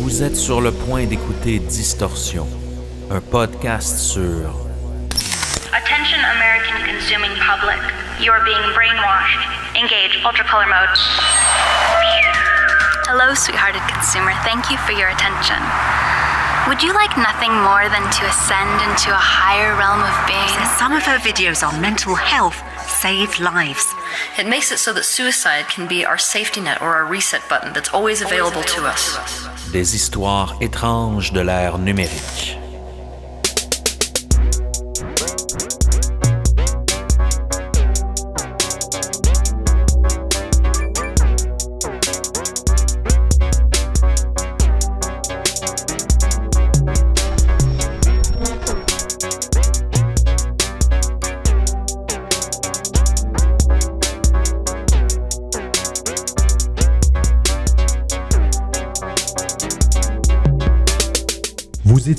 Vous êtes sur le point d'écouter Distorsion, un podcast sur Attention American consuming public, you are being brainwashed. Engage ultracolor mode. Hello sweethearted consumer, thank you for your attention. Would you like nothing more than to ascend into a higher realm of being? Some of her videos on mental health save lives. It makes it so that suicide can be our safety net or our reset button that's always available to us. Des histoires étranges de l'ère numérique.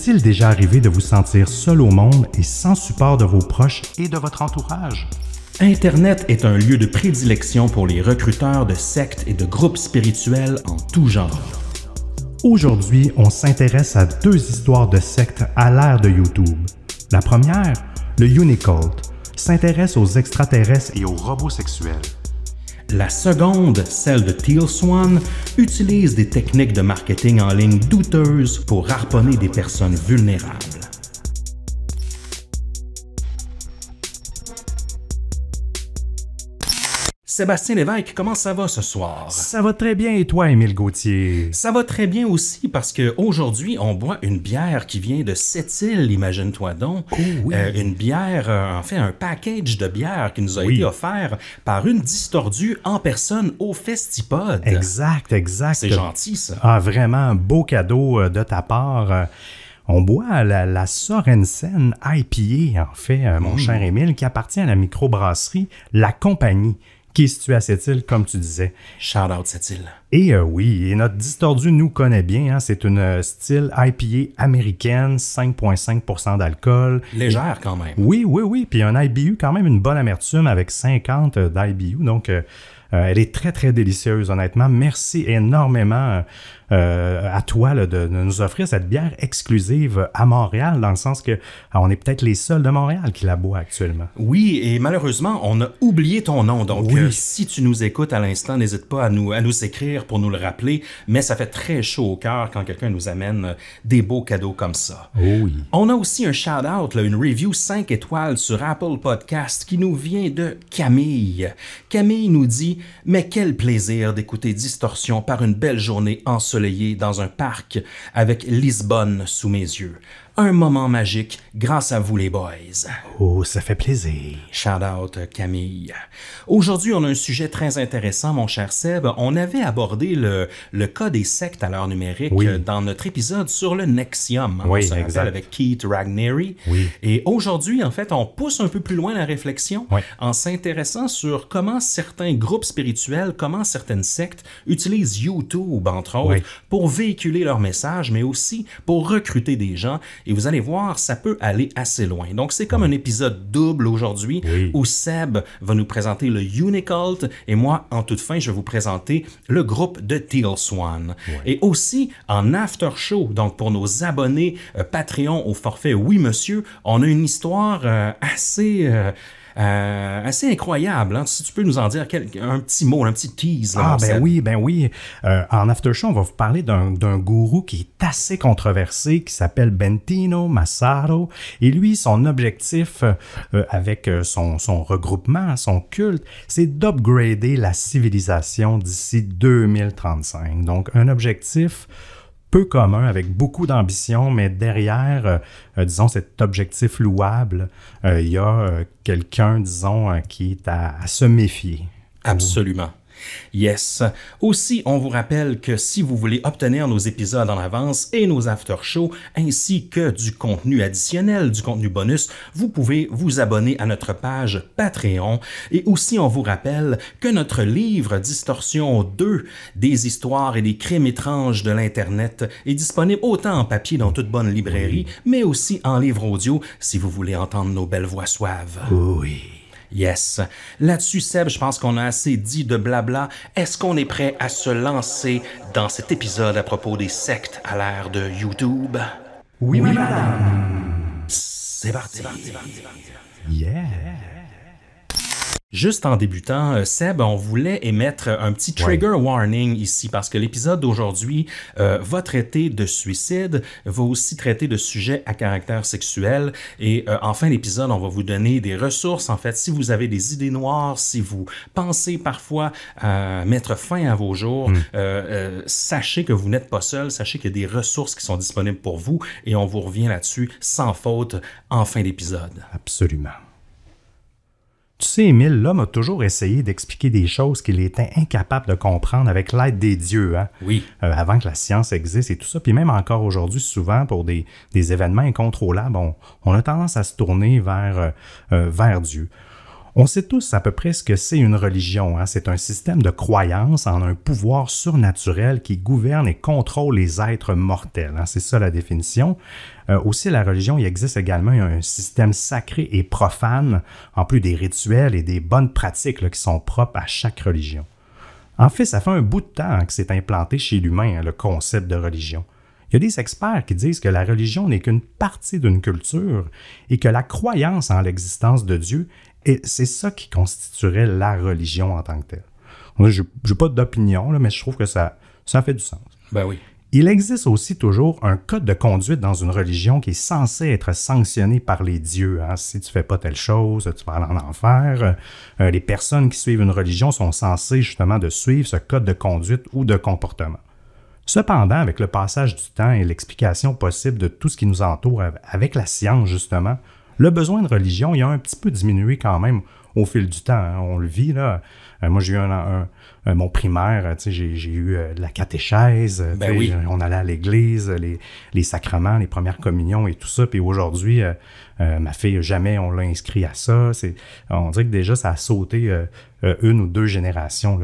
est-il déjà arrivé de vous sentir seul au monde et sans support de vos proches et de votre entourage? Internet est un lieu de prédilection pour les recruteurs de sectes et de groupes spirituels en tout genre. Aujourd'hui, on s'intéresse à deux histoires de sectes à l'ère de YouTube. La première, le Unicult, s'intéresse aux extraterrestres et aux robots sexuels. La seconde, celle de Teal Swan, utilise des techniques de marketing en ligne douteuses pour harponner des personnes vulnérables. Sébastien Lévesque, comment ça va ce soir? Ça va très bien et toi, Émile Gauthier? Ça va très bien aussi parce qu'aujourd'hui, on boit une bière qui vient de Sept-Îles, imagine-toi donc. Oh euh, une bière, euh, en fait, un package de bière qui nous a été offert par une distordue en personne au Festipod. Exact, exact. C'est gentil, ça. Ah, vraiment, beau cadeau euh, de ta part. On boit la, Sorensen IPA, en fait, mon mm. cher Émile, qui appartient à la microbrasserie La Compagnie qui est situé à cette île, comme tu disais. Shout out cette île. Et euh, oui, et notre distordu nous connaît bien. Hein. c'est une euh, style IPA américaine, 5,5 d'alcool. Légère quand même. Oui, oui, oui. Puis un IBU, quand même une bonne amertume avec 50 euh, d'IBU. Donc, elle est très, très délicieuse, honnêtement. Merci énormément euh, à toi de, nous offrir cette bière exclusive à Montréal, dans le sens que ah, on est peut-être les seuls de Montréal qui la boit actuellement. Oui, et malheureusement, on a oublié ton nom. Donc, euh, si tu nous écoutes à l'instant, n'hésite pas à nous, à nous écrire pour nous le rappeler. Mais ça fait très chaud au cœur quand quelqu'un nous amène euh, des beaux cadeaux comme ça. Oui. On a aussi un shout-out, une review 5 étoiles sur Apple Podcast qui nous vient de Camille. Camille nous dit Mais quel plaisir d'écouter Distorsion par une belle journée en dans un parc avec Lisbonne sous mes yeux un moment magique grâce à vous les boys. Oh, ça fait plaisir. Shout out Camille. Aujourd'hui, on a un sujet très intéressant, mon cher Seb. On avait abordé le, le cas des sectes à l'heure numérique dans notre épisode sur le Nexium. Hein, oui, exact. avec Keith Ragnery. Oui. Et aujourd'hui, en fait, on pousse un peu plus loin la réflexion en s'intéressant sur comment certains groupes spirituels, comment certaines sectes utilisent YouTube, entre autres, pour véhiculer leurs messages, mais aussi pour recruter des gens et vous allez voir, ça peut aller assez loin. Donc, c'est comme un épisode double aujourd'hui où Seb va nous présenter le Unicult et moi, en toute fin, je vais vous présenter le groupe de Teal Swan. Et aussi, en after show, donc pour nos abonnés euh, Patreon au forfait Oui Monsieur, on a une histoire euh, assez... Euh, euh, assez incroyable. Hein. Si tu peux nous en dire un petit mot, un petit tease. ah, ben oui, ben oui. Euh, en After on va vous parler d'un gourou qui est assez controversé, qui s'appelle Bentino Massaro. Et lui, son objectif euh, avec euh, son, son regroupement, son culte, c'est d'upgrader la civilisation d'ici 2035. Donc, un objectif peu commun, avec beaucoup d'ambition, mais derrière, euh, euh, disons, cet objectif louable, euh, il y a quelqu'un, disons, qui est à se méfier. Absolument. Yes. Aussi, on vous rappelle que si vous voulez obtenir nos épisodes en avance et nos after-shows, ainsi que du contenu additionnel, du contenu bonus, vous pouvez vous abonner à notre page Patreon. Et aussi, on vous rappelle que notre livre Distorsion 2, des histoires et des crimes étranges de l'Internet, est disponible autant en papier dans toute bonne librairie, mais aussi en livre audio si vous voulez entendre nos belles voix suaves. Oui. Yes. Là-dessus, Seb, je pense qu'on a assez dit de blabla. Est-ce qu'on est prêt à se lancer dans cet épisode à propos des sectes à l'ère de YouTube? Oui, oui madame. C'est parti. Yeah. Juste en débutant, euh, Seb, on voulait émettre un petit trigger warning ici parce que l'épisode d'aujourd'hui euh, va traiter de suicide, va aussi traiter de sujets à caractère sexuel et euh, en fin d'épisode, on va vous donner des ressources. En fait, si vous avez des idées noires, si vous pensez parfois à mettre fin à vos jours, hmm. sachez que vous n'êtes pas seul, sachez qu'il y a des ressources qui sont disponibles pour vous et on vous revient là-dessus sans faute en fin d'épisode. Absolument. Tu sais, Émile, l'homme a toujours essayé d'expliquer des choses qu'il était incapable de comprendre avec l'aide des dieux. Hein? Oui. Euh, avant que la science existe et tout ça. Puis même encore aujourd'hui, souvent, pour des, événements incontrôlables, on, on, a tendance à se tourner vers, euh, euh, vers Dieu. On sait tous à peu près ce que c'est une religion. Hein? C'est un système de croyance en un pouvoir surnaturel qui gouverne et contrôle les êtres mortels. Hein. C'est ça la définition. Euh, aussi, la religion, il existe également un système sacré et profane, en plus des rituels et des bonnes pratiques qui sont propres à chaque religion. En fait, ça fait un bout de temps que c'est implanté chez l'humain, hein, le concept de religion. Il y a des experts qui disent que la religion n'est qu'une partie d'une culture et que la croyance en l'existence de Dieu, c'est ça qui constituerait la religion en tant que telle. Je n'ai pas d'opinion, mais je trouve que ça, ça fait du sens. Ben oui. Il existe aussi toujours un code de conduite dans une religion qui est censé être sanctionné par les dieux. Hein. Si tu fais pas telle chose, tu vas aller en enfer. Euh, les personnes qui suivent une religion sont censées justement de suivre ce code de conduite ou de comportement. Cependant, avec le passage du temps et l'explication possible de tout ce qui nous entoure avec la science justement, le besoin de religion il a un petit peu diminué quand même au fil du temps. Hein. On le vit là. Euh, moi, j'ai eu un euh, mon primaire, j'ai eu euh, la catéchèse, euh, ben on allait à l'église, les, sacrements, les premières communions et tout ça. Puis aujourd'hui, ma fille, jamais on l'a inscrit à ça. On dirait que déjà, ça a sauté une ou deux générations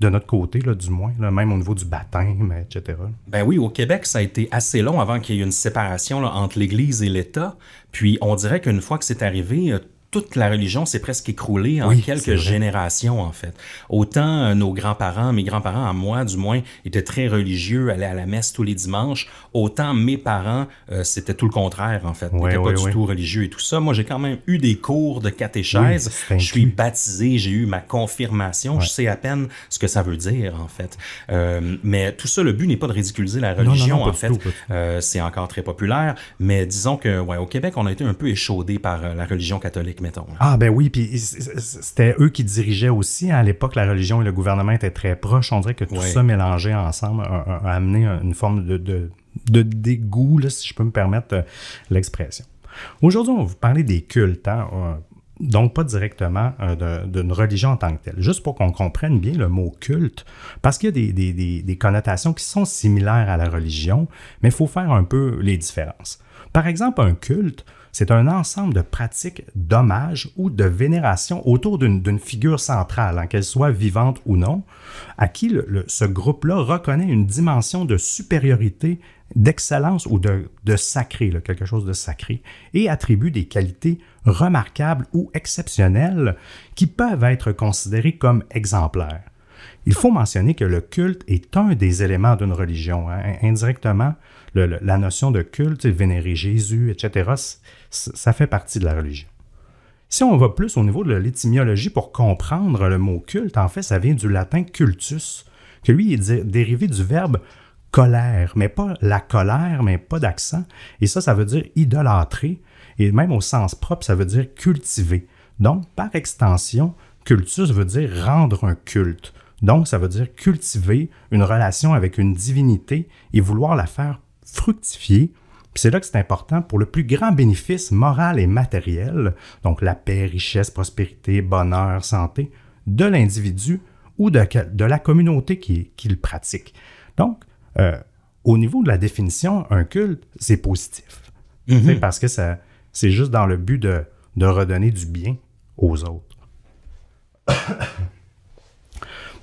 de, notre côté, là, du moins, même au niveau du baptême, etc. Ben oui, au Québec, ça a été assez long avant qu'il y ait une séparation entre l'Église et l'État. Puis on dirait qu'une fois que c'est arrivé, toute la religion s'est presque écroulée en quelques générations, en fait. Autant euh, nos grands-parents, mes grands-parents, à moi du moins, étaient très religieux, allaient à la messe tous les dimanches, autant mes parents, euh, c'était tout le contraire, en fait. Ils n'étaient pas du tout religieux et tout ça. Moi, j'ai quand même eu des cours de catéchèse. je suis baptisé, j'ai eu ma confirmation. Je sais à peine ce que ça veut dire, en fait. Euh, mais tout ça, le but n'est pas de ridiculiser la religion, en fait. c'est encore très populaire. Mais disons que, ouais, au Québec, on a été un peu échaudé par la religion catholique ah ben oui, puis c'était eux qui dirigeaient aussi. Hein, à l'époque, la religion et le gouvernement étaient très proches. On dirait que tout ça mélangé ensemble a, amené une forme de, de, dégoût, si je peux me permettre euh, l'expression. Aujourd'hui, on va vous parler des cultes. Hein, euh, donc pas directement euh, d'une religion en tant que telle. Juste pour qu'on comprenne bien le mot culte, parce qu'il y a des, des, connotations qui sont similaires à la religion, mais il faut faire un peu les différences. Par exemple, un culte, c'est un ensemble de pratiques d'hommage ou de vénération autour d'une figure centrale, hein, qu'elle soit vivante ou non, à qui ce groupe-là reconnaît une dimension de supériorité, d'excellence ou de, sacré, quelque chose de sacré, et attribue des qualités remarquables ou exceptionnelles qui peuvent être considérées comme exemplaires. Il faut mentionner que le culte est un des éléments d'une religion. Hein, indirectement, la notion de culte, vénérer Jésus, etc., ça fait partie de la religion. Si on va plus au niveau de l'étymologie pour comprendre le mot culte, en fait, ça vient du latin cultus, que lui est dérivé du verbe colère, mais pas la colère, mais pas d'accent. Et ça, ça veut dire idolâtrer, et même au sens propre, ça veut dire cultiver. Donc, par extension, cultus veut dire rendre un culte. Donc, ça veut dire cultiver une relation avec une divinité et vouloir la faire fructifier puis c'est là que c'est important pour le plus grand bénéfice moral et matériel, donc la paix, richesse, prospérité, bonheur, santé, de l'individu ou de, la communauté qui, le pratique. Donc, euh, au niveau de la définition, un culte, c'est positif. C'est mm-hmm. Parce que c'est juste dans le but de redonner du bien aux autres.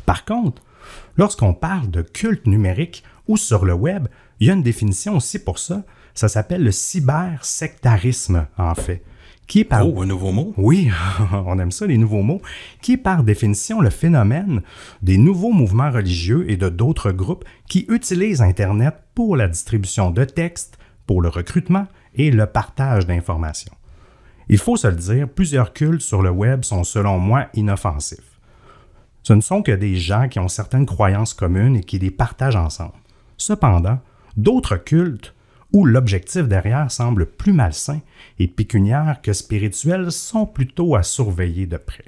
Par contre, lorsqu'on parle de culte numérique ou sur le web, il y a une définition aussi pour ça, ça s'appelle le cybersectarisme, en fait. Qui est par... Oh, un nouveau mot? Oui, on aime ça, les nouveaux mots. Qui est par définition le phénomène des nouveaux mouvements religieux et de d'autres groupes qui utilisent Internet pour la distribution de textes, pour le recrutement et le partage d'informations. Il faut se le dire, plusieurs cultes sur le web sont selon moi inoffensifs. Ce ne sont que des gens qui ont certaines croyances communes et qui les partagent ensemble. Cependant, d'autres cultes où l'objectif derrière semble plus malsain et pécuniaire que spirituel sont plutôt à surveiller de près.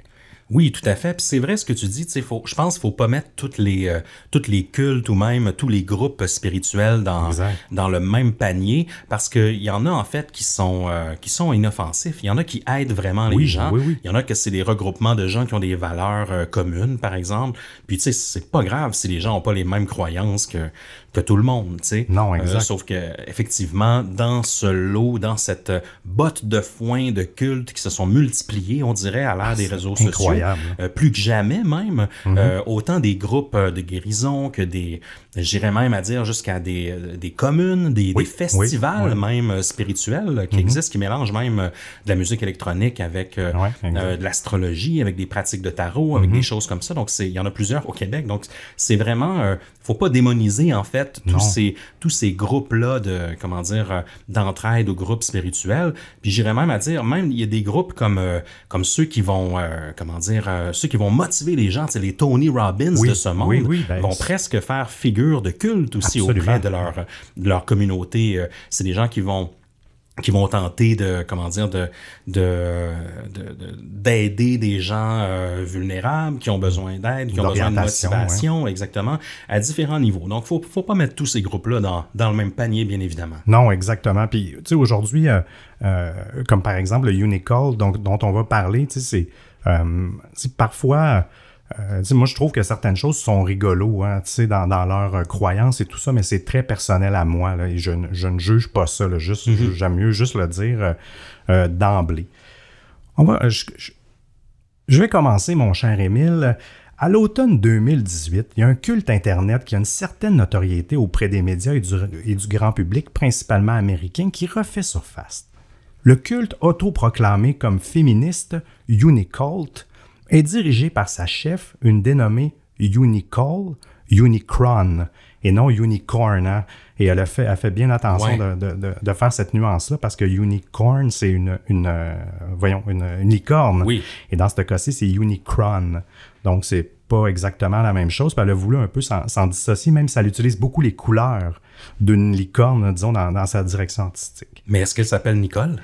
Oui, tout à fait. c'est vrai ce que tu dis. Faut, je pense qu'il faut pas mettre toutes les, euh, toutes les cultes ou même tous les groupes spirituels dans, dans le même panier parce qu'il y en a en fait qui sont, euh, qui sont inoffensifs. Il y en a qui aident vraiment les gens. Il oui, y en a que c'est des regroupements de gens qui ont des valeurs euh, communes, par exemple. Puis tu sais, c'est pas grave si les gens n'ont pas les mêmes croyances que, tout le monde, tu sais. Non, euh, exact. sauf que effectivement, dans ce lot, dans cette botte de foin de culte qui se sont multipliés, on dirait à l'ère ah, des réseaux sociaux, euh, plus que jamais même, mhm. euh, autant des groupes de guérison que des, j'irais même à dire jusqu'à des, communes, des, festivals même spirituels qui mhm. existent, qui mélangent même de la musique électronique avec de l'astrologie, avec des pratiques de tarot, avec des mhm. choses comme ça. Donc il y en a plusieurs au Québec. Donc c'est vraiment, faut pas démoniser en fait tous ces, tous ces groupes-là de, comment dire, euh, d'entraide ou groupes spirituels. Puis j'irais même à dire, même il y a des groupes comme, euh, comme ceux qui vont, euh, comment dire, ceux qui vont motiver les gens, c'est les Tony Robbins de ce monde, ben, vont presque faire figure de culte aussi auprès de leur, de leur communauté. c'est des gens qui vont qui vont tenter de comment dire de d'aider de, de, des gens euh, vulnérables qui ont besoin d'aide qui ont besoin de motivation exactement à différents niveaux donc faut faut pas mettre tous ces groupes là dans, dans le même panier bien évidemment non exactement puis tu sais aujourd'hui euh, euh, comme par exemple le Unicall donc dont on va parler tu sais c'est parfois euh, moi, je trouve que certaines choses sont rigolos, hein, dans, dans leur euh, croyance et tout ça, mais c'est très personnel à moi. Là, et je, je, ne juge pas ça. juste, mhm. J'aime mieux juste le dire euh, d'emblée. je, vais commencer, mon cher Émile. À l'automne 2018, il y a un culte Internet qui a une certaine notoriété auprès des médias et du, et du grand public, principalement américain, qui refait surface. Le culte autoproclamé comme féministe, Unicult, est dirigée par sa chef, une dénommée Unicol, Unicron, et non Unicorn. Hein. Et elle a fait, fait bien attention de, faire cette nuance-là parce que Unicorn, c'est une, une euh, voyons, une, licorne. Oui. Et dans ce cas-ci, c'est Unicron. Donc, c'est pas exactement la même chose. elle a voulu un peu s'en dissocier, même si elle utilise beaucoup les couleurs d'une licorne, disons, dans, dans, sa direction artistique. Mais est-ce qu'elle s'appelle Nicole?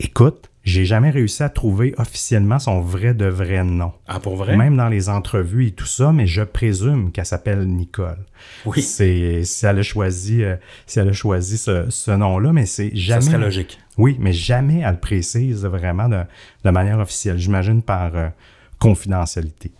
Écoute, j'ai jamais réussi à trouver officiellement son vrai de vrai nom. Ah, pour vrai? Même dans les entrevues et tout ça, mais je présume qu'elle s'appelle Nicole. Oui. C'est, si elle a choisi, euh, si elle a choisi ce, ce nom-là, mais c'est jamais. Ça serait logique. Oui, mais jamais elle précise vraiment de, de manière officielle. J'imagine par euh, confidentialité.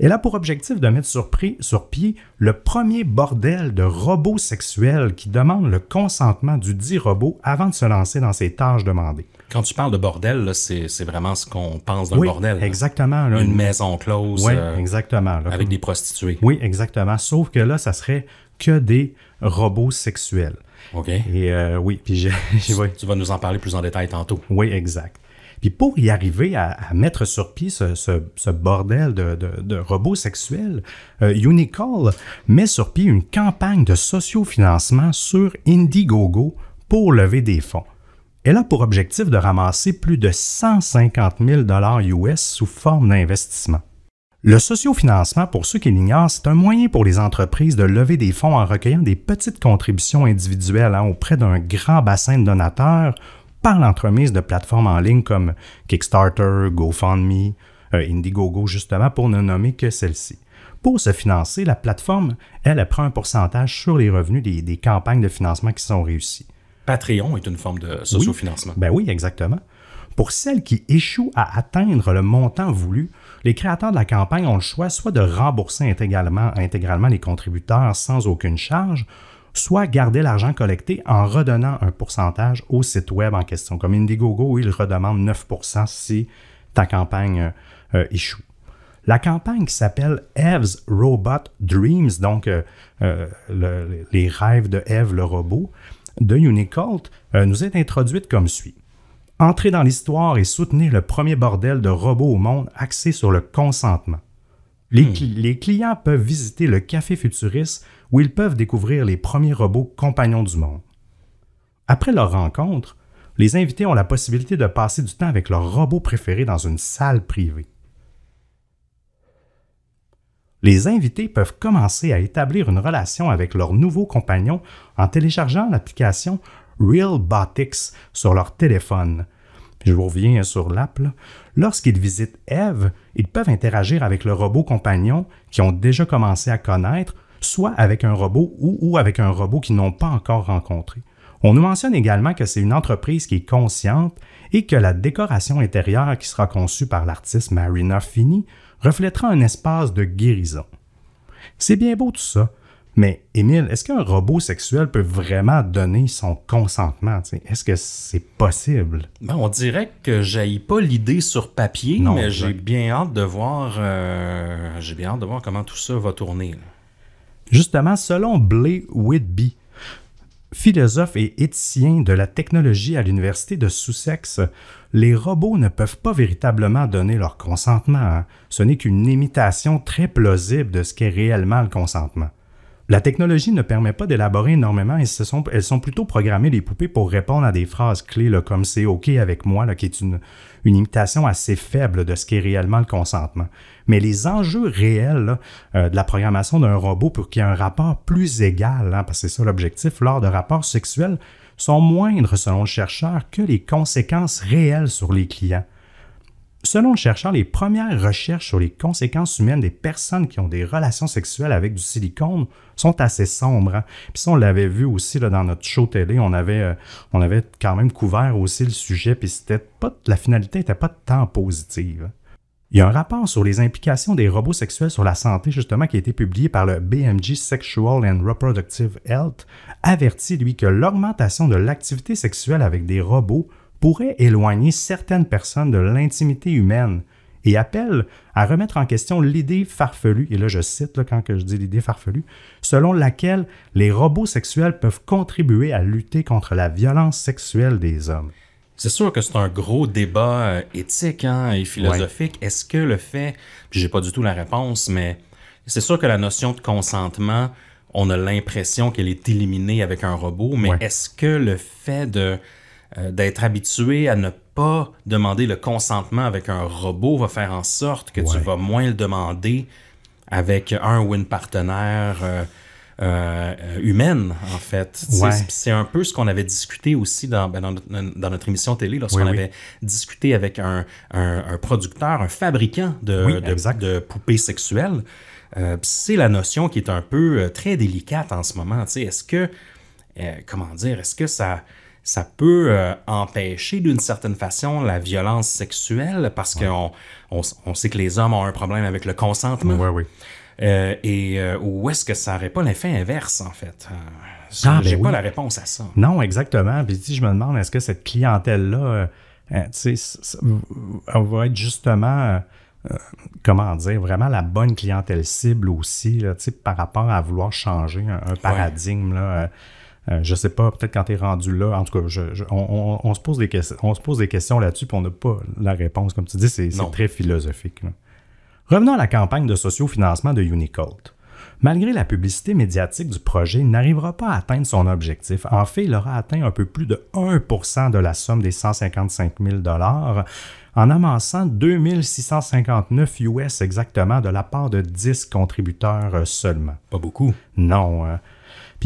Elle a pour objectif de mettre sur, sur, pied le premier bordel de robots sexuels qui demande le consentement du dit robot avant de se lancer dans ses tâches demandées. Quand tu parles de bordel, c'est vraiment ce qu'on pense d'un bordel. Exactement. une, maison close. Oui, euh, exactement. avec des prostituées. Oui, exactement. Sauf que là, ça serait que des robots sexuels. OK. Et euh, oui, puis Tu vas nous en parler plus en détail tantôt. Oui, exact. Puis pour y arriver à, mettre sur pied ce, bordel de, robots sexuels, euh, Unicall met sur pied une campagne de sociofinancement sur Indiegogo pour lever des fonds. Elle a pour objectif de ramasser plus de 150 000 US sous forme d'investissement. Le sociofinancement, pour ceux qui l'ignorent, c'est un moyen pour les entreprises de lever des fonds en recueillant des petites contributions individuelles hein, auprès d'un grand bassin de donateurs par l'entremise de plateformes en ligne comme Kickstarter, GoFundMe, euh, Indiegogo, justement, pour ne nommer que celle-ci. Pour se financer, la plateforme, elle, prend un pourcentage sur les revenus des campagnes de financement qui sont réussies. Patreon est une forme de sociofinancement. Oui, ben oui, exactement. Pour celles qui échouent à atteindre le montant voulu, les créateurs de la campagne ont le choix soit de rembourser intégralement, les contributeurs sans aucune charge, soit garder l'argent collecté en redonnant un pourcentage au site web en question. Comme Indiegogo, ils redemandent 9 si ta campagne euh, euh, échoue. La campagne qui s'appelle Eve's Robot Dreams, donc euh, les rêves de Eve le robot, de Unicult euh, nous est introduite comme suit. Entrez dans l'histoire et soutenez le premier bordel de robots au monde axé sur le consentement. Les, hmm. les, clients peuvent visiter le café futuriste où ils peuvent découvrir les premiers robots compagnons du monde. Après leur rencontre, les invités ont la possibilité de passer du temps avec leur robot préféré dans une salle privée les invités peuvent commencer à établir une relation avec leur nouveau compagnon en téléchargeant l'application RealBotics sur leur téléphone. Je vous reviens sur l'app. Lorsqu'ils visitent Eve, ils peuvent interagir avec le robot compagnon qu'ils ont déjà commencé à connaître, soit avec un robot ou, ou avec un robot qu'ils n'ont pas encore rencontré. On nous mentionne également que c'est une entreprise qui est consciente et que la décoration intérieure qui sera conçue par l'artiste Marina Fini reflètera un espace de guérison. C'est bien beau tout ça, mais Émile, est-ce qu'un robot sexuel peut vraiment donner son consentement? Est-ce que c'est possible? Ben, on dirait que j'ai pas l'idée sur papier, mais j'ai bien hâte de voir euh, j'ai bien hâte de voir comment tout ça va tourner. Justement, selon Blay Whitby, philosophe et éthicien de la technologie à l'université de Sussex, les robots ne peuvent pas véritablement donner leur consentement. Hein. Ce n'est qu'une imitation très plausible de ce qu'est réellement le consentement. La technologie ne permet pas d'élaborer énormément et elles sont plutôt programmées les poupées pour répondre à des phrases clés comme c'est OK avec moi, qui est une, imitation assez faible de ce qu'est réellement le consentement. Mais les enjeux réels euh, de la programmation d'un robot pour qu'il y ait un rapport plus égal, hein, parce que c'est ça l'objectif, lors de rapports sexuels, sont moindres selon le chercheur que les conséquences réelles sur les clients. Selon le chercheur, les premières recherches sur les conséquences humaines des personnes qui ont des relations sexuelles avec du silicone sont assez sombres. Hein. Puis ça, on l'avait vu aussi dans notre show télé, euh, on avait, quand même couvert aussi le sujet, puis pas, la finalité n'était pas tant positive. Il y a un rapport sur les implications des robots sexuels sur la santé, justement, qui a été publié par le BMG Sexual and Reproductive Health, avertit, lui, que l'augmentation de l'activité sexuelle avec des robots pourrait éloigner certaines personnes de l'intimité humaine et appelle à remettre en question l'idée farfelue, et là je cite quand que je dis l'idée farfelue, selon laquelle les robots sexuels peuvent contribuer à lutter contre la violence sexuelle des hommes. C'est sûr que c'est un gros débat euh, éthique hein, et philosophique. Est-ce que le fait, puis j'ai pas du tout la réponse, mais c'est sûr que la notion de consentement, on a l'impression qu'elle est éliminée avec un robot, mais est-ce que le fait de euh, d'être habitué à ne pas demander le consentement avec un robot va faire en sorte que tu vas moins le demander avec un ou une partenaire euh, euh, humaine, en fait. C'est un peu ce qu'on avait discuté aussi dans, ben, dans, notre, émission télé, lorsqu'on avait discuté avec un, producteur, un fabricant de, de, poupées sexuelles. Euh, c'est la notion qui est un peu euh, très délicate en ce moment. Est-ce que, comment dire, est-ce que ça ça peut empêcher d'une certaine façon la violence sexuelle parce qu'on on, on, sait que les hommes ont un problème avec le consentement. Oui, oui. Euh, et euh, où est-ce que ça n'aurait pas l'effet inverse, en fait? Euh, ah, je n'ai ben pas la réponse à ça. Non, exactement. Puis si je me demande, est-ce que cette clientèle-là on va être justement, comment dire, vraiment la bonne clientèle cible aussi, là, par rapport à vouloir changer un, paradigme. Là, je sais pas, peut-être quand tu es rendu là, en tout cas, on, se pose des questions, on se pose des questions là-dessus, puis on n'a pas la réponse. Comme tu dis, c'est très philosophique. Revenons à la campagne de sociofinancement de Unicode. Malgré la publicité médiatique du projet, il n'arrivera pas à atteindre son objectif. En fait, il aura atteint un peu plus de 1 de la somme des 155 000 en amassant 2659 US exactement de la part de 10 contributeurs euh, seulement. Pas beaucoup. Non. Euh,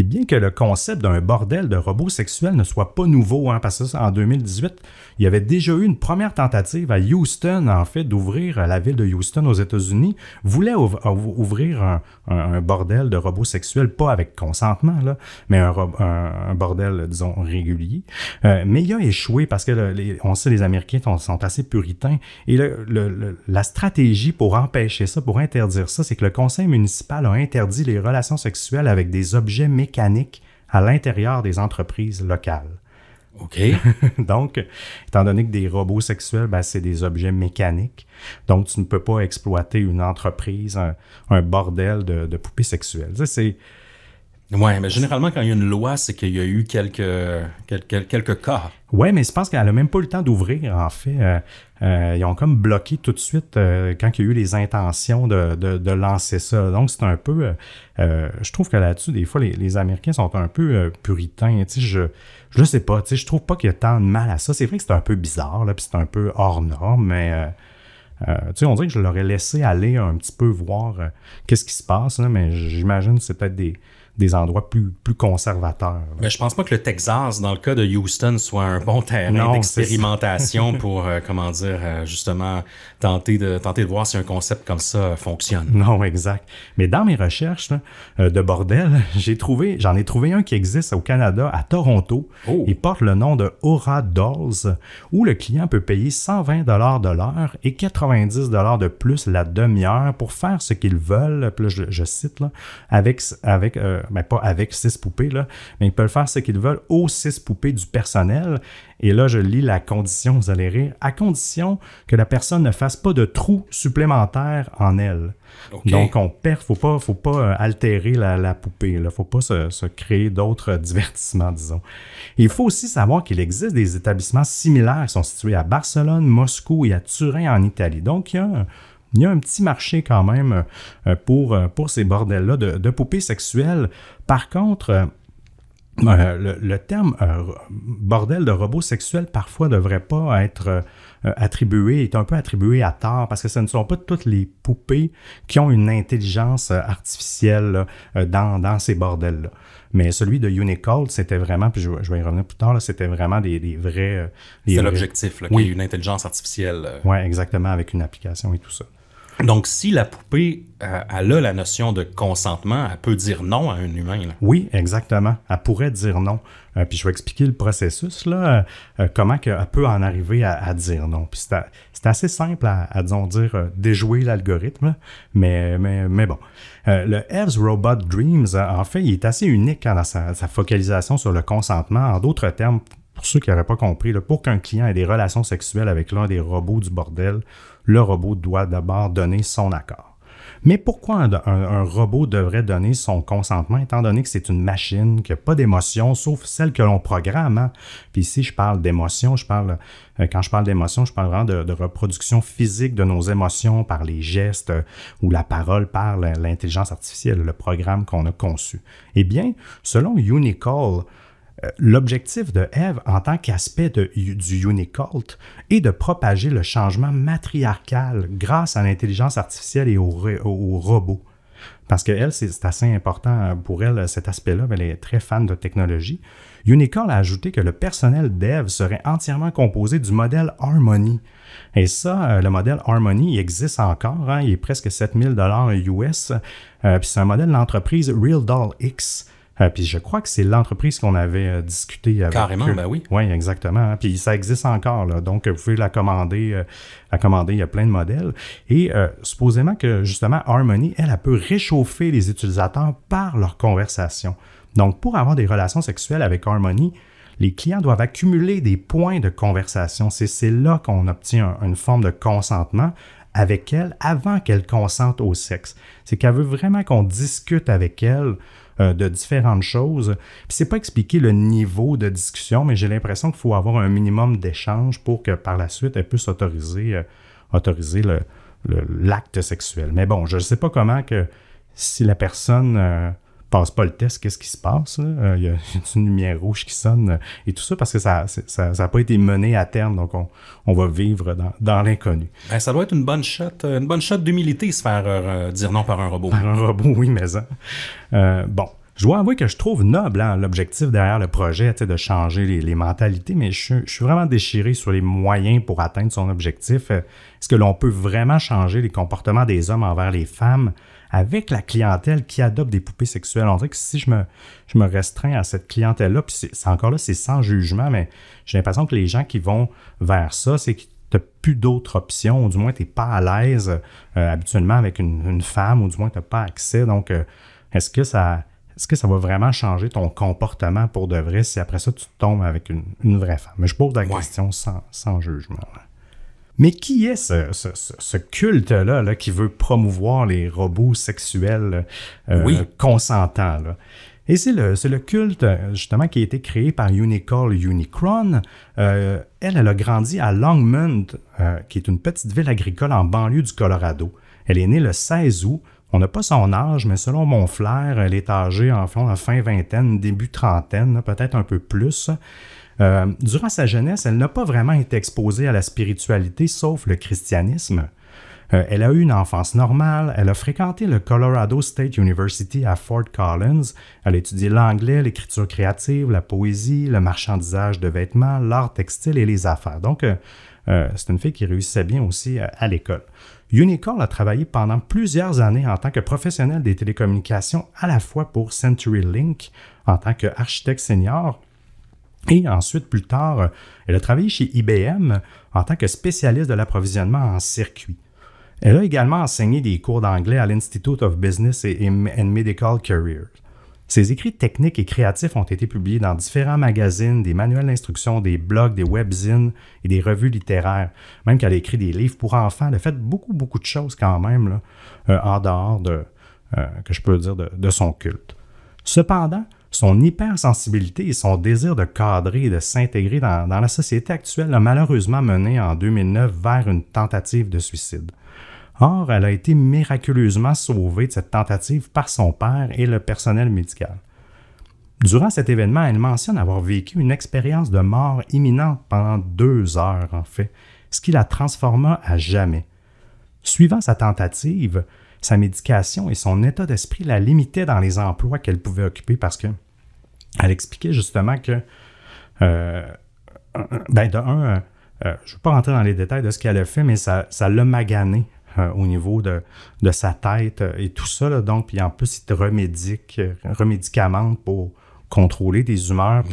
bien que le concept d'un bordel de robots sexuels ne soit pas nouveau, hein, parce que en 2018, il y avait déjà eu une première tentative à Houston, en fait, d'ouvrir euh, la ville de Houston aux États-Unis, voulait euh, ouvrir un, bordel de robots sexuels, pas avec consentement, là, mais un, bordel, disons, régulier. Euh, mais il a échoué parce que les, on sait les Américains sont, assez puritains. Et la stratégie pour empêcher ça, pour interdire ça, c'est que le conseil municipal a interdit les relations sexuelles avec des objets mécaniques mécanique à l'intérieur des entreprises locales. OK. Donc, étant donné que des robots sexuels, ben, c'est des objets mécaniques. Donc, tu ne peux pas exploiter une entreprise, un, bordel de, poupées sexuelles. c'est. Oui, mais généralement, quand il y a une loi, c'est qu'il y a eu quelques, quelques, quelques cas. Oui, mais je pense qu'elle n'a même pas eu le temps d'ouvrir, en fait. Euh, euh, ils ont comme bloqué tout de suite euh, quand il y a eu les intentions de, lancer ça. Donc, c'est un peu. Euh, je trouve que là-dessus, des fois, les, Américains sont un peu puritains. Tu je, ne sais pas. Tu sais, je trouve pas qu'il y a tant de mal à ça. C'est vrai que c'est un peu bizarre, là, puis c'est un peu hors norme, mais. tu on dirait que je l'aurais laissé aller un petit peu voir qu'est-ce qui se passe, mais j'imagine que c'est peut-être des, des endroits plus, conservateurs. Mais ben, je pense pas que le Texas, dans le cas de Houston, soit un bon terrain d'expérimentation pour, euh, comment dire, euh, justement, tenter de, tenter de voir si un concept comme ça euh, fonctionne. Non, exact. Mais dans mes recherches de bordel, j'ai trouvé, j'en ai trouvé un qui existe au Canada, à Toronto. Il oh. porte le nom de Aura Dolls, où le client peut payer 120 de l'heure et 90 de plus la demi-heure pour faire ce qu'ils veulent, je, je, cite, là, avec, avec mais pas avec six poupées, là, mais ils peuvent faire ce qu'ils veulent aux six poupées du personnel. Et là, je lis la condition, vous allez rire, à condition que la personne ne fasse pas de trous supplémentaires en elle. Donc, on perd, faut pas, faut pas euh, altérer la, la poupée, là, faut pas se, créer d'autres divertissements, disons. il faut aussi savoir qu'il existe des établissements similaires qui sont situés à Barcelone, Moscou et à Turin en Italie. Donc, il y a il y a un petit marché quand même euh, pour, euh, pour ces bordels-là de, poupées sexuelles. Par contre, euh, le, terme bordel de robot sexuel parfois ne devrait pas être attribué, est un peu attribué à tort parce que ce ne sont pas toutes les poupées qui ont une intelligence artificielle dans, ces bordels-là. Mais celui de Unicode, c'était vraiment, puis je, vais y revenir plus tard, c'était vraiment des, vrais. C'est l'objectif, oui. une intelligence artificielle. Oui, exactement, avec une application et tout ça. Donc, si la poupée, euh, a la notion de consentement, elle peut dire non à un humain. Oui, exactement. Elle pourrait dire non. Euh, puis je vais expliquer le processus, là, euh, comment elle peut en arriver à, dire non. Puis c'est assez simple à, disons, dire, euh, déjouer l'algorithme, mais, mais, mais bon. le Eve's Robot Dreams, en fait, il est assez unique hein, dans sa, sa focalisation sur le consentement. En d'autres termes, pour ceux qui n'auraient pas compris, pour qu'un client ait des relations sexuelles avec l'un des robots du bordel, le robot doit d'abord donner son accord. Mais pourquoi un, robot devrait donner son consentement, étant donné que c'est une machine qui n'a pas d'émotions, sauf celle que l'on programme? Hein? Puis ici, je parle d'émotion, je parle, euh, quand je parle d'émotions, je parle vraiment de, reproduction physique de nos émotions par les gestes euh, ou la parole par l'intelligence artificielle, le programme qu'on a conçu. Eh bien, selon Unicall, euh, l'objectif de Eve en tant qu'aspect du Unicult est de propager le changement matriarcal grâce à l'intelligence artificielle et aux, robots. Parce qu'elle, c'est assez important euh, pour elle, cet aspect-là, elle est très fan de technologie. Unicall a ajouté que le personnel d'Eve serait entièrement composé du modèle Harmony. Et ça, euh, le modèle Harmony existe encore, hein, il est presque 7000 US, puis c'est un modèle de l'entreprise Real Doll X euh, puis je crois que c'est l'entreprise qu'on avait euh, discuté avec. Carrément, ben oui. Oui, exactement. Hein. Puis ça existe encore, là. Donc, vous pouvez la commander. Euh, la commander, il y a plein de modèles. Et supposément que, justement, Harmony, elle, a peut réchauffer les utilisateurs par leur conversation. Donc, pour avoir des relations sexuelles avec Harmony, les clients doivent accumuler des points de conversation. C'est là qu'on obtient une forme de consentement avec elle avant qu'elle consente au sexe. C'est qu'elle veut vraiment qu'on discute avec elle euh, de différentes choses. Puis c'est pas expliquer le niveau de discussion, mais j'ai l'impression qu'il faut avoir un minimum d'échange pour que par la suite, elle puisse autoriser, euh, autoriser l'acte sexuel. Mais bon, je ne sais pas comment que si la personne euh, passe pas le test, qu'est-ce qui se passe? Il euh, y a une lumière rouge qui sonne euh, et tout ça parce que ça n'a ça, pas été mené à terme. Donc, on, va vivre dans, l'inconnu. Ben, ça doit être une bonne shot, euh, une bonne shot d'humilité se faire dire non par un robot. Par un robot, oui, mais hein. bon. Je dois avouer que je trouve noble hein, l'objectif derrière le projet de changer les, mentalités, mais je, suis vraiment déchiré sur les moyens pour atteindre son objectif. Est-ce que l'on peut vraiment changer les comportements des hommes envers les femmes? avec la clientèle qui adopte des poupées sexuelles. On dirait que si je me, je me restreins à cette clientèle-là, puis c'est encore là, c'est sans jugement, mais j'ai l'impression que les gens qui vont vers ça, c'est que tu plus d'autres options, ou du moins tu n'es pas à l'aise euh, habituellement avec une, femme, ou du moins tu n'as pas accès. Donc, euh, est-ce que ça. Est-ce que ça va vraiment changer ton comportement pour de vrai si après ça tu tombes avec une, vraie femme? Mais je pose la question sans, sans jugement. Mais qui est ce, ce, ce culte-là là, qui veut promouvoir les robots sexuels euh, consentants? Et c'est le, le, culte, justement, qui a été créé par Unicorn Unicron. Euh, elle, elle a grandi à Longmont, euh, qui est une petite ville agricole en banlieue du Colorado. Elle est née le 16 août. On n'a pas son âge, mais selon mon flair, elle est âgée en fin, en fin vingtaine, début trentaine, peut-être un peu plus. Euh, durant sa jeunesse, elle n'a pas vraiment été exposée à la spiritualité, sauf le christianisme. Euh, elle a eu une enfance normale, elle a fréquenté le Colorado State University à Fort Collins, elle a étudié l'anglais, l'écriture créative, la poésie, le marchandisage de vêtements, l'art textile et les affaires. Donc, euh, c'est une fille qui réussissait bien aussi à l'école. Unicorn a travaillé pendant plusieurs années en tant que professionnelle des télécommunications, à la fois pour CenturyLink en tant qu'architecte senior et ensuite, plus tard, elle a travaillé chez IBM en tant que spécialiste de l'approvisionnement en circuit. Elle a également enseigné des cours d'anglais à l'Institute of Business and Medical Careers. Ses écrits techniques et créatifs ont été publiés dans différents magazines, des manuels d'instruction, des blogs, des webzines et des revues littéraires. Même qu'elle a écrit des livres pour enfants, elle a fait beaucoup, beaucoup de choses quand même, là, euh, en dehors de, euh, que je peux dire, de son culte. Cependant, son hypersensibilité et son désir de cadrer et de s'intégrer dans, la société actuelle l'a malheureusement mené en 2009 vers une tentative de suicide. Or, elle a été miraculeusement sauvée de cette tentative par son père et le personnel médical. Durant cet événement, elle mentionne avoir vécu une expérience de mort imminente pendant deux heures, en fait, ce qui la transforma à jamais. Suivant sa tentative, sa médication et son état d'esprit la limitaient dans les emplois qu'elle pouvait occuper parce que elle expliquait justement que, euh, ben de un, euh, euh, je ne veux pas rentrer dans les détails de ce qu'elle a fait, mais ça, l'a magané au niveau de, sa tête et tout ça. donc, puis en plus, il te remédique, remédicamente pour contrôler des humeurs.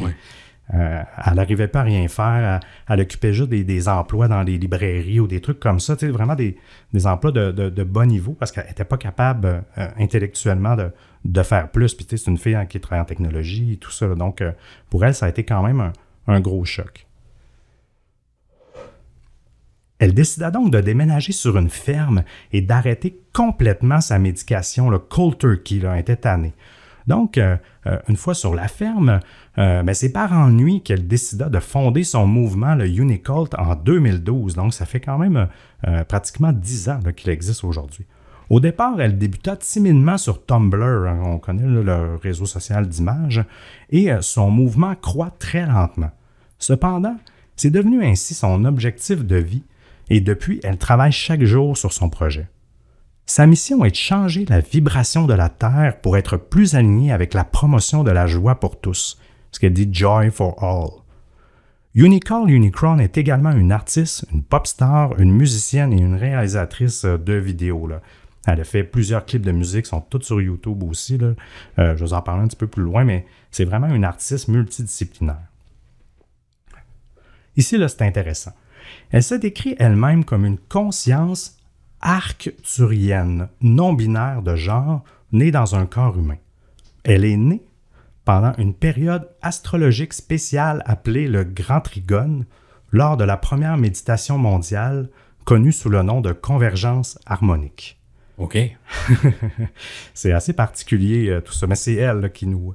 Euh, elle n'arrivait pas à rien faire. Elle, occupait juste des, emplois dans des librairies ou des trucs comme ça. vraiment des, emplois de, de, bon niveau parce qu'elle n'était pas capable euh, intellectuellement de, faire plus. Puis c'est une fille hein, qui travaille en technologie et tout ça. Donc euh, pour elle, ça a été quand même un, gros choc. Elle décida donc de déménager sur une ferme et d'arrêter complètement sa médication, le cold turkey, là, était tannée. Donc, une fois sur la ferme, euh, mais c'est par ennui qu'elle décida de fonder son mouvement, le Unicult, en 2012. Donc, ça fait quand même euh, euh, pratiquement 10 ans qu'il existe aujourd'hui. Au départ, elle débuta timidement sur Tumblr, hein, on connaît le réseau social d'images, et son mouvement croît très lentement. Cependant, c'est devenu ainsi son objectif de vie, et depuis, elle travaille chaque jour sur son projet. Sa mission est de changer la vibration de la Terre pour être plus alignée avec la promotion de la joie pour tous, ce qu'elle dit Joy for All. Unicorn, Unicron est également une artiste, une pop star, une musicienne et une réalisatrice euh, de vidéos. Là. Elle a fait plusieurs clips de musique, sont toutes sur YouTube aussi. Euh, je vais vous en parler un petit peu plus loin, mais c'est vraiment une artiste multidisciplinaire. Ici, là, c'est intéressant. Elle se décrit elle-même comme une conscience arcturienne, non binaire de genre, née dans un corps humain. Elle est née pendant une période astrologique spéciale appelée le Grand Trigone, lors de la première méditation mondiale, connue sous le nom de convergence harmonique. OK. c'est assez particulier euh, tout ça, mais c'est elle qui, nous,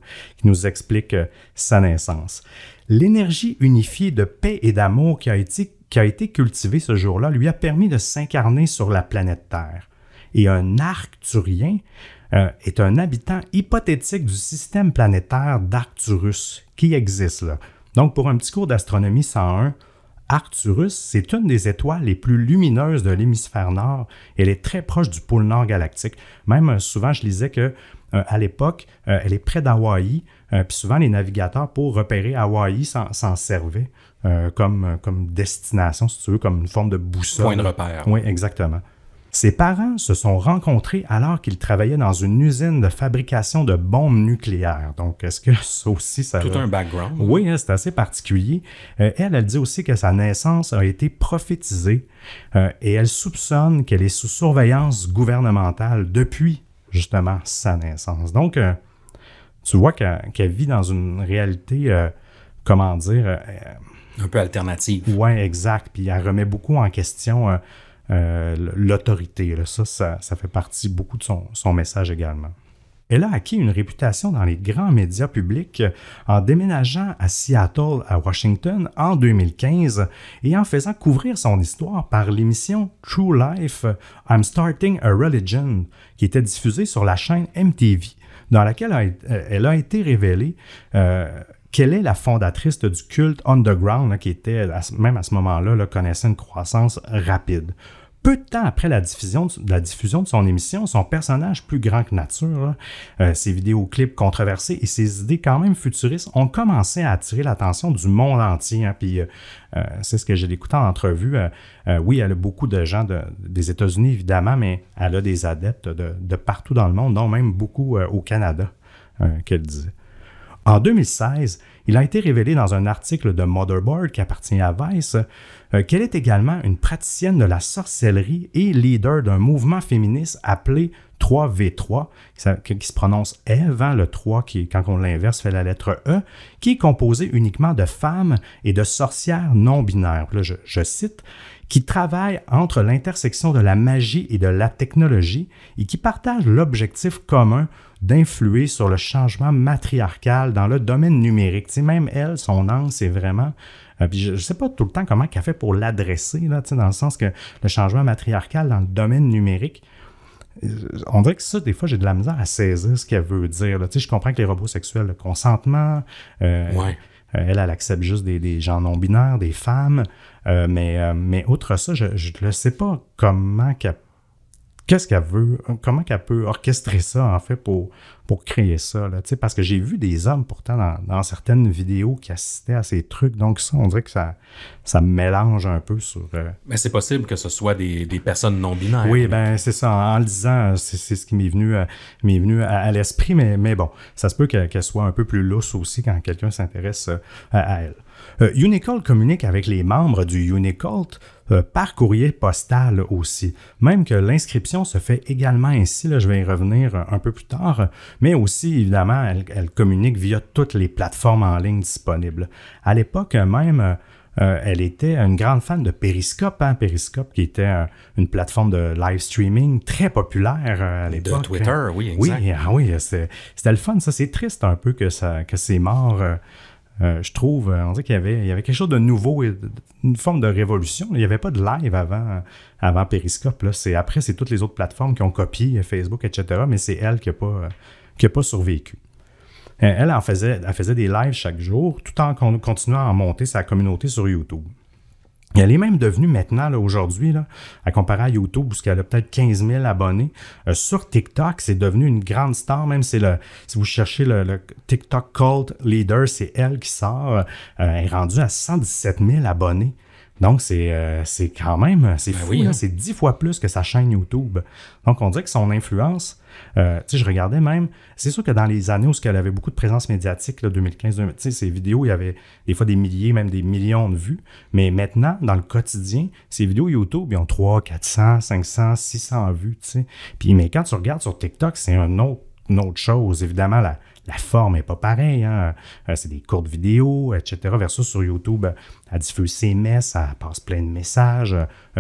explique euh, sa naissance. L'énergie unifiée de paix et d'amour qui a été, qui a été cultivée ce jour-là lui a permis de s'incarner sur la planète Terre. Et un arcturien euh, est un habitant hypothétique du système planétaire d'Arcturus qui existe là. Donc, pour un petit cours d'astronomie 101, Arcturus, c'est une des étoiles les plus lumineuses de l'hémisphère nord. Elle est très proche du pôle nord galactique. Même euh, souvent, je lisais que euh, à l'époque, elle est près d'Hawaï. puis souvent, les navigateurs, pour repérer Hawaï, s'en servaient comme, comme destination, si tu veux, comme une forme de boussole. Point de repère. Oui, exactement. Ses parents se sont rencontrés alors qu'ils travaillaient dans une usine de fabrication de bombes nucléaires. Donc, est-ce que ça aussi, ça... Tout un background. Oui, hein, c'est assez particulier. Euh, elle, elle dit aussi que sa naissance a été prophétisée euh, et elle soupçonne qu'elle est sous surveillance gouvernementale depuis, justement, sa naissance. Donc, euh, tu vois qu'elle vit dans une réalité, comment dire... un peu alternative. Oui, exact. Puis elle remet beaucoup en question euh, l'autorité. Ça, ça, fait partie beaucoup de son, message également. Elle a acquis une réputation dans les grands médias publics euh, en déménageant à Seattle, à Washington, en 2015 et en faisant couvrir son histoire par l'émission True Life I'm Starting a Religion, qui était diffusée sur la chaîne MTV, dans laquelle euh, elle a été révélée qu'elle est la fondatrice du culte underground, qui était même à ce moment-là là, connaissait une croissance rapide peu de temps après la diffusion de, son émission, son personnage plus grand que nature, euh, ses vidéoclips controversés et ses idées quand même futuristes ont commencé à attirer l'attention du monde entier. Hein. puis euh, euh, c'est ce que j'ai écouté en entrevue. oui, elle a beaucoup de gens des États-Unis, évidemment, mais elle a des adeptes de, de, partout dans le monde, dont même beaucoup au Canada, qu'elle disait. En 2016, il a été révélé dans un article de Motherboard qui appartient à Weiss, euh, qu'elle est également une praticienne de la sorcellerie et leader d'un mouvement féministe appelé 3V3, qui, se prononce Eve, hein, le 3 qui, quand on l'inverse, fait la lettre E, qui est composé uniquement de femmes et de sorcières non binaires. je cite qui travaillent entre l'intersection de la magie et de la technologie et qui partagent l'objectif commun d'influer sur le changement matriarcal dans le domaine numérique. Tu même elle, son angle, c'est vraiment... Euh, puis je ne sais pas tout le temps comment qu'elle fait pour l'adresser, là, dans le sens que le changement matriarcal dans le domaine numérique, euh, on dirait que ça, des fois, j'ai de la misère à saisir ce qu'elle veut dire. Tu sais, je comprends que les robots sexuels, le consentement, euh, elle, elle accepte juste des gens non-binaires, des femmes. Euh, mais, euh, mais outre ça, je ne sais pas comment qu'elle qu'est-ce qu'elle veut, comment qu'elle peut orchestrer ça, en fait, pour, pour créer ça. parce que j'ai vu des hommes, pourtant, dans, certaines vidéos qui assistaient à ces trucs. Donc, ça, on dirait que ça, ça mélange un peu sur. Euh, mais c'est possible que ce soit des, personnes non-binaires. Oui, ben c'est ça. En, le disant, c'est ce qui m'est venu, m'est venu à, l'esprit. Mais, mais bon, ça se peut qu'elle soit un peu plus lousse aussi quand quelqu'un s'intéresse à elle. Euh, communique avec les membres du Unicult euh, par courrier postal aussi. Même que l'inscription se fait également ainsi, là, je vais y revenir euh, un peu plus tard, mais aussi évidemment elle, communique via toutes les plateformes en ligne disponibles. À l'époque même, euh, elle était une grande fan de Periscope, hein. Periscope qui était une plateforme de live streaming très populaire à l'époque. De Twitter, oui, exact. Oui, ah, oui c'était le fun, ça. C'est triste un peu que, ça, que c'est mort euh, je trouve, euh, on dirait qu'il y avait, quelque chose de nouveau, une forme de révolution. Il n'y avait pas de live avant, euh, avant Periscope. Là. C'est, après, c'est toutes les autres plateformes qui ont copié Facebook, etc. Mais c'est elle qui n'a pas, pas survécu. Elle, en faisait, elle faisait des lives chaque jour tout en continuant à monter sa communauté sur YouTube elle est même devenue maintenant, aujourd'hui, à comparer à YouTube, où elle a peut-être 15 000 abonnés. Euh, sur TikTok, c'est devenu une grande star, même si, le, si vous cherchez le, TikTok Cult Leader, c'est elle qui sort. Euh, elle est rendue à 117 000 abonnés. Donc, c'est euh, c'est quand même, c'est ben fou, hein. c'est 10 fois plus que sa chaîne YouTube. Donc, on dit que son influence, euh, je regardais même, c'est sûr que dans les années où elle avait beaucoup de présence médiatique, 2015-2015, ses vidéos, il y avait des fois des milliers, même des millions de vues. Mais maintenant, dans le quotidien, ces vidéos YouTube, ils ont 300, 400, 500, 600 vues. Puis, mais quand tu regardes sur TikTok, c'est un autre une autre chose. Évidemment, la, forme n'est pas pareille. Hein. Euh, c'est des courtes vidéos, etc. Versus sur YouTube, à euh, elle diffuse ses messages elle passe plein de messages,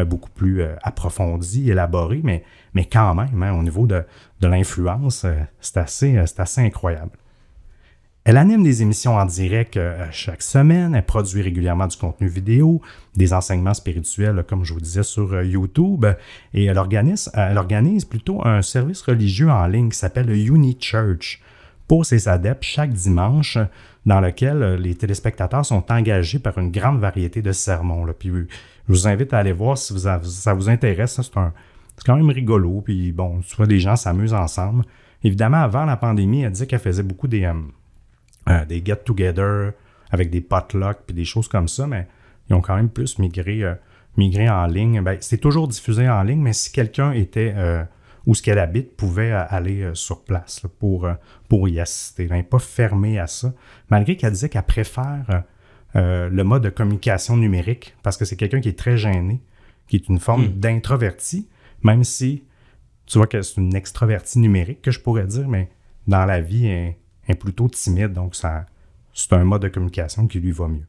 beaucoup plus approfondis, élaborés, mais, mais quand même, hein, au niveau de, de l'influence. Euh, c'est assez, euh, c'est assez incroyable. Elle anime des émissions en direct euh, chaque semaine, elle produit régulièrement du contenu vidéo, des enseignements spirituels, comme je vous disais, sur YouTube, et elle organise, elle organise plutôt un service religieux en ligne qui s'appelle Uni Church pour ses adeptes chaque dimanche, dans lequel les téléspectateurs sont engagés par une grande variété de sermons. Puis je vous invite à aller voir si ça vous intéresse. Hein, c'est un, c'est quand même rigolo. Puis bon, souvent les gens s'amusent ensemble. Évidemment, avant la pandémie, elle disait qu'elle faisait beaucoup des, euh, euh, des get-together avec des potlucks puis des choses comme ça, mais ils ont quand même plus migré, euh, en ligne. Ben, c'est toujours diffusé en ligne, mais si quelqu'un était où ce qu'elle habite pouvait aller sur place pour, pour y assister. Ben, pas fermé à ça, malgré qu'elle disait qu'elle préfère le mode de communication numérique parce que c'est quelqu'un qui est très gêné, qui est une forme hmm. d'introverti même si tu vois que c'est une extravertie numérique, que je pourrais dire, mais dans la vie, elle, est plutôt timide. Donc, ça, c'est un mode de communication qui lui va mieux.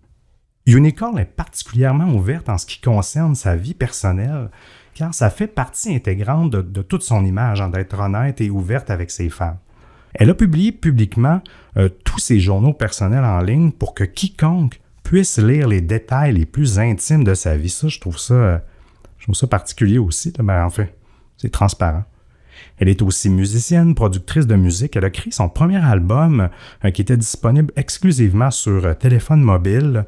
Unicorn est particulièrement ouverte en ce qui concerne sa vie personnelle, car ça fait partie intégrante de, toute son image, hein, d'être honnête et ouverte avec ses femmes. Elle a publié publiquement euh, tous ses journaux personnels en ligne pour que quiconque puisse lire les détails les plus intimes de sa vie. Ça, je trouve ça euh, je trouve ça particulier aussi, mais ben, en fait, c'est transparent. Elle est aussi musicienne, productrice de musique. Elle a créé son premier album euh, qui était disponible exclusivement sur euh, téléphone mobile.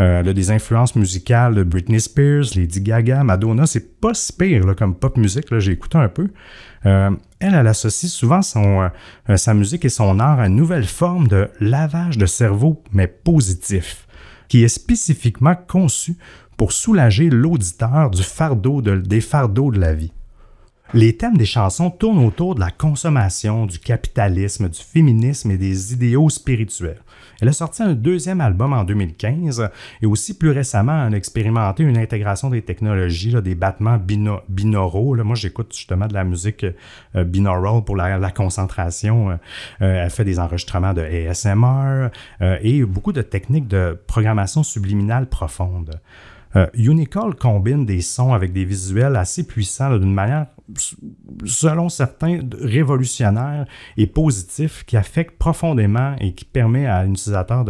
Euh, elle a des influences musicales de Britney Spears, Lady Gaga, Madonna. C'est pas si pire comme pop musique, j'ai écouté un peu. elle, elle associe souvent son, sa musique et son art à une nouvelle forme de lavage de cerveau, mais positif, qui est spécifiquement conçu pour soulager l'auditeur du fardeau des fardeaux de la vie. Les thèmes des chansons tournent autour de la consommation, du capitalisme, du féminisme et des idéaux spirituels. Elle a sorti un deuxième album en 2015 et aussi plus récemment, elle a expérimenté une intégration des technologies, là, des battements binauraux. moi, j'écoute justement de la musique euh, binaural pour la, concentration. Euh, euh, elle fait des enregistrements de ASMR euh, et beaucoup de techniques de programmation subliminale profonde. Euh, combine des sons avec des visuels assez puissants d'une manière, selon certains, révolutionnaire et positif qui affecte profondément et qui permet à l'utilisateur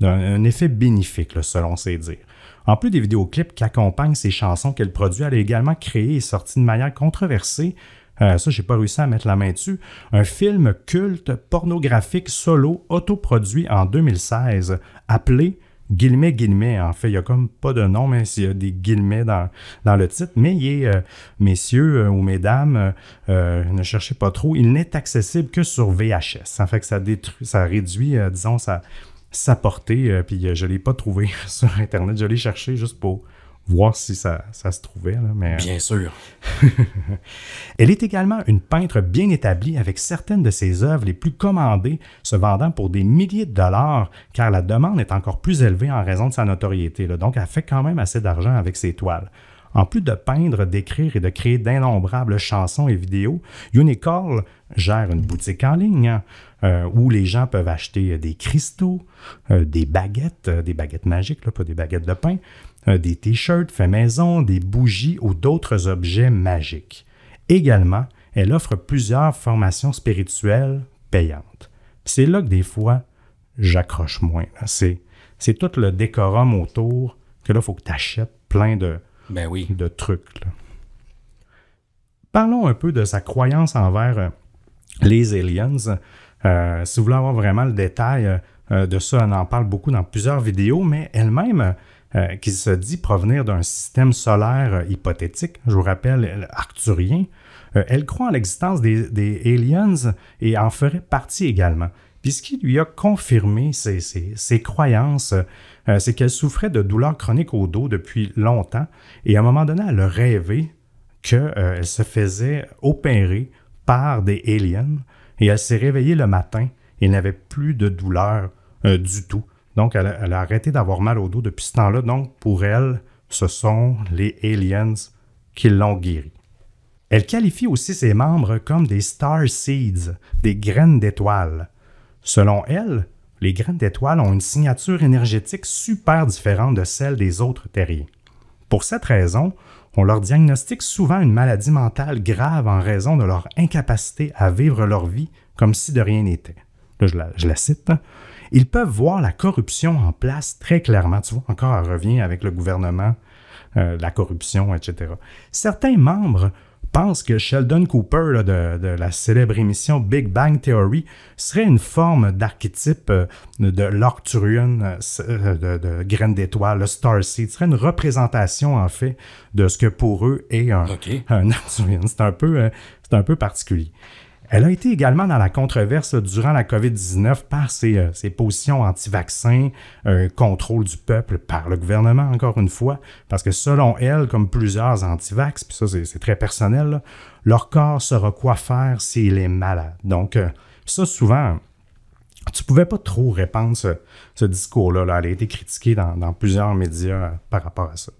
d'un effet bénéfique, selon ses dire En plus des vidéoclips qui accompagnent ces chansons qu'elle produit, elle a également créé et sorti de manière controversée euh, ça, j'ai pas réussi à mettre la main dessus, un film culte pornographique solo autoproduit en 2016 appelé guillemets, guillemets, en fait. Il n'y a comme pas de nom, mais il y a des guillemets dans, le titre. Mais il est, euh, messieurs euh, ou mesdames, euh, ne cherchez pas trop, il n'est accessible que sur VHS. En fait, que ça, détruit, ça réduit, disons, sa, sa portée. puis je ne l'ai pas trouvé sur Internet. Je l'ai cherché juste pour voir si ça, ça se trouvait. Là, mais... Bien sûr. Euh, elle est également une peintre bien établie avec certaines de ses œuvres les plus commandées, se vendant pour des milliers de dollars, car la demande est encore plus élevée en raison de sa notoriété. Là. Donc, elle fait quand même assez d'argent avec ses toiles. En plus de peindre, d'écrire et de créer d'innombrables chansons et vidéos, Unicole gère une boutique en ligne euh, où les gens peuvent acheter euh, des cristaux, des baguettes, des baguettes magiques, là, pas des baguettes de pain, euh, des t-shirts faits maison, des bougies ou d'autres objets magiques. Également, elle offre plusieurs formations spirituelles payantes. C'est là que des fois, j'accroche moins. C'est, c'est tout le décorum autour que là, il faut que tu achètes plein de, ben oui. de trucs. Parlons un peu de sa croyance envers euh, les aliens. Euh, si vous voulez avoir vraiment le détail de ça, on en parle beaucoup dans plusieurs vidéos, mais elle-même, euh, qui se dit provenir d'un système solaire euh, hypothétique, je vous rappelle, euh, arcturien, elle croit en l'existence des, aliens et en ferait partie également. Puis ce qui lui a confirmé ses, croyances, c'est qu'elle souffrait de douleurs chroniques au dos depuis longtemps et à un moment donné, elle a rêvé qu'elle se faisait opérer par des aliens et elle s'est réveillée le matin et n'avait plus de douleur du tout. Donc, elle a, arrêté d'avoir mal au dos depuis ce temps-là. Donc, pour elle, ce sont les aliens qui l'ont guérie. Elle qualifie aussi ses membres comme des star seeds, des graines d'étoiles. Selon elle, les graines d'étoiles ont une signature énergétique super différente de celle des autres terriers. Pour cette raison, on leur diagnostique souvent une maladie mentale grave en raison de leur incapacité à vivre leur vie comme si de rien n'était. je la cite ils peuvent voir la corruption en place très clairement. Tu vois, encore, elle revient avec le gouvernement, euh, la corruption, etc. Certains membres pensent que Sheldon Cooper de, la célèbre émission Big Bang Theory serait une forme d'archétype euh, de l'Arcturian, euh, de, de, graine d'étoile, le Starseed, serait une représentation en fait de ce que pour eux est un, okay. C'est un, un peu particulier. Elle a été également dans la controverse durant la COVID-19 par ses, euh, ses positions anti-vaccins, contrôle du peuple par le gouvernement, encore une fois, parce que selon elle, comme plusieurs anti-vax, puis ça c'est très personnel, leur corps saura quoi faire s'il est malade. Donc euh, ça souvent, tu pouvais pas trop répandre ce, discours-là. Là. Elle a été critiquée dans, dans plusieurs médias euh, par rapport à ça.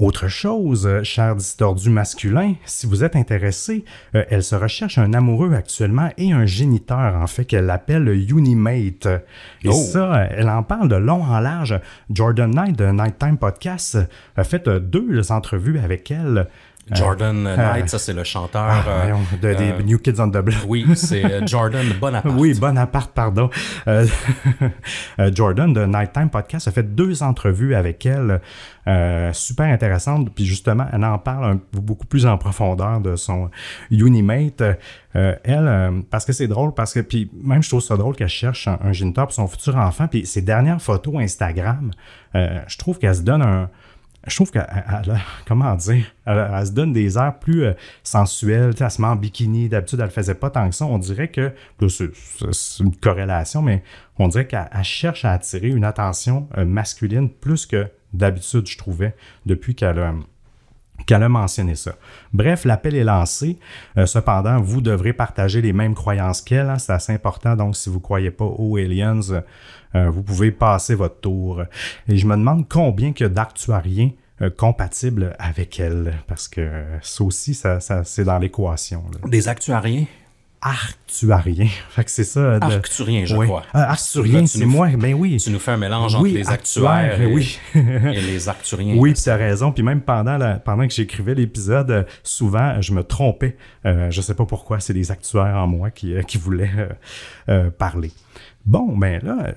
Autre chose, euh, cher distordu masculin, si vous êtes intéressé, euh, elle se recherche un amoureux actuellement et un géniteur, en fait, qu'elle appelle Unimate. Et oh. ça, elle en parle de long en large. Jordan Knight de Nighttime Podcast a fait euh, deux entrevues avec elle. Euh, Jordan euh, Knight, ça c'est le chanteur. de, ah, des euh, New Kids on the Block. Oui, c'est Jordan Bonaparte. oui, Bonaparte, pardon. Jordan de Nighttime Podcast a fait deux entrevues avec elle, super intéressantes. Puis justement, elle en parle beaucoup plus en profondeur de son Unimate. elle, parce que c'est drôle, parce que, puis même je trouve ça drôle qu'elle cherche un, un, top pour son futur enfant. Puis ses dernières photos Instagram, je trouve qu'elle se donne un je trouve qu'elle, comment dire, elle, se donne des airs plus euh, sensuels, elle se met en bikini, d'habitude elle ne faisait pas tant que ça, on dirait que, c'est une corrélation, mais on dirait qu'elle cherche à attirer une attention euh, masculine plus que d'habitude, je trouvais, depuis qu'elle a... qu'elle a mentionné ça. Bref, l'appel est lancé. Euh, cependant, vous devrez partager les mêmes croyances qu'elle. Hein. c'est assez important. Donc, si vous ne croyez pas aux aliens, euh, vous pouvez passer votre tour. Et je me demande combien que y a d'actuariens euh, compatibles avec elle, parce que euh, ça aussi, ça, c'est dans l'équation. Des actuariens? actuariens, Fait que c'est ça. De... je crois. Ah, c'est moi. Ben oui. Tu nous fais un mélange entre les actuaires, et, les arcturiens. Oui, tu as raison. Puis même pendant, pendant que j'écrivais l'épisode, souvent, je me trompais. Je ne sais pas pourquoi, c'est des actuaires en moi qui, qui voulaient parler. Bon, ben là,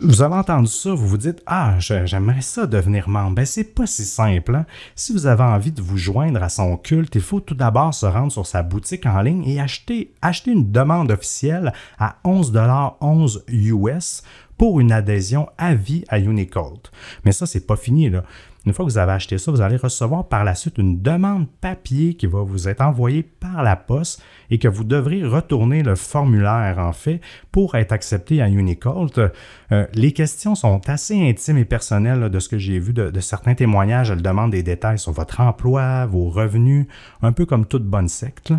vous avez entendu ça, vous vous dites Ah, j'aimerais ça devenir membre. Ben, c'est pas si simple. Hein. Si vous avez envie de vous joindre à son culte, il faut tout d'abord se rendre sur sa boutique en ligne et acheter, acheter une demande officielle à 11$ US pour une adhésion à vie à Unicult. Mais ça, c'est pas fini. Là. Une fois que vous avez acheté ça, vous allez recevoir par la suite une demande papier qui va vous être envoyée par la poste et que vous devrez retourner le formulaire en fait pour être accepté à Unicult. Euh, les questions sont assez intimes et personnelles de ce que j'ai vu de, certains témoignages. Elle demande des détails sur votre emploi, vos revenus, un peu comme toute bonne secte.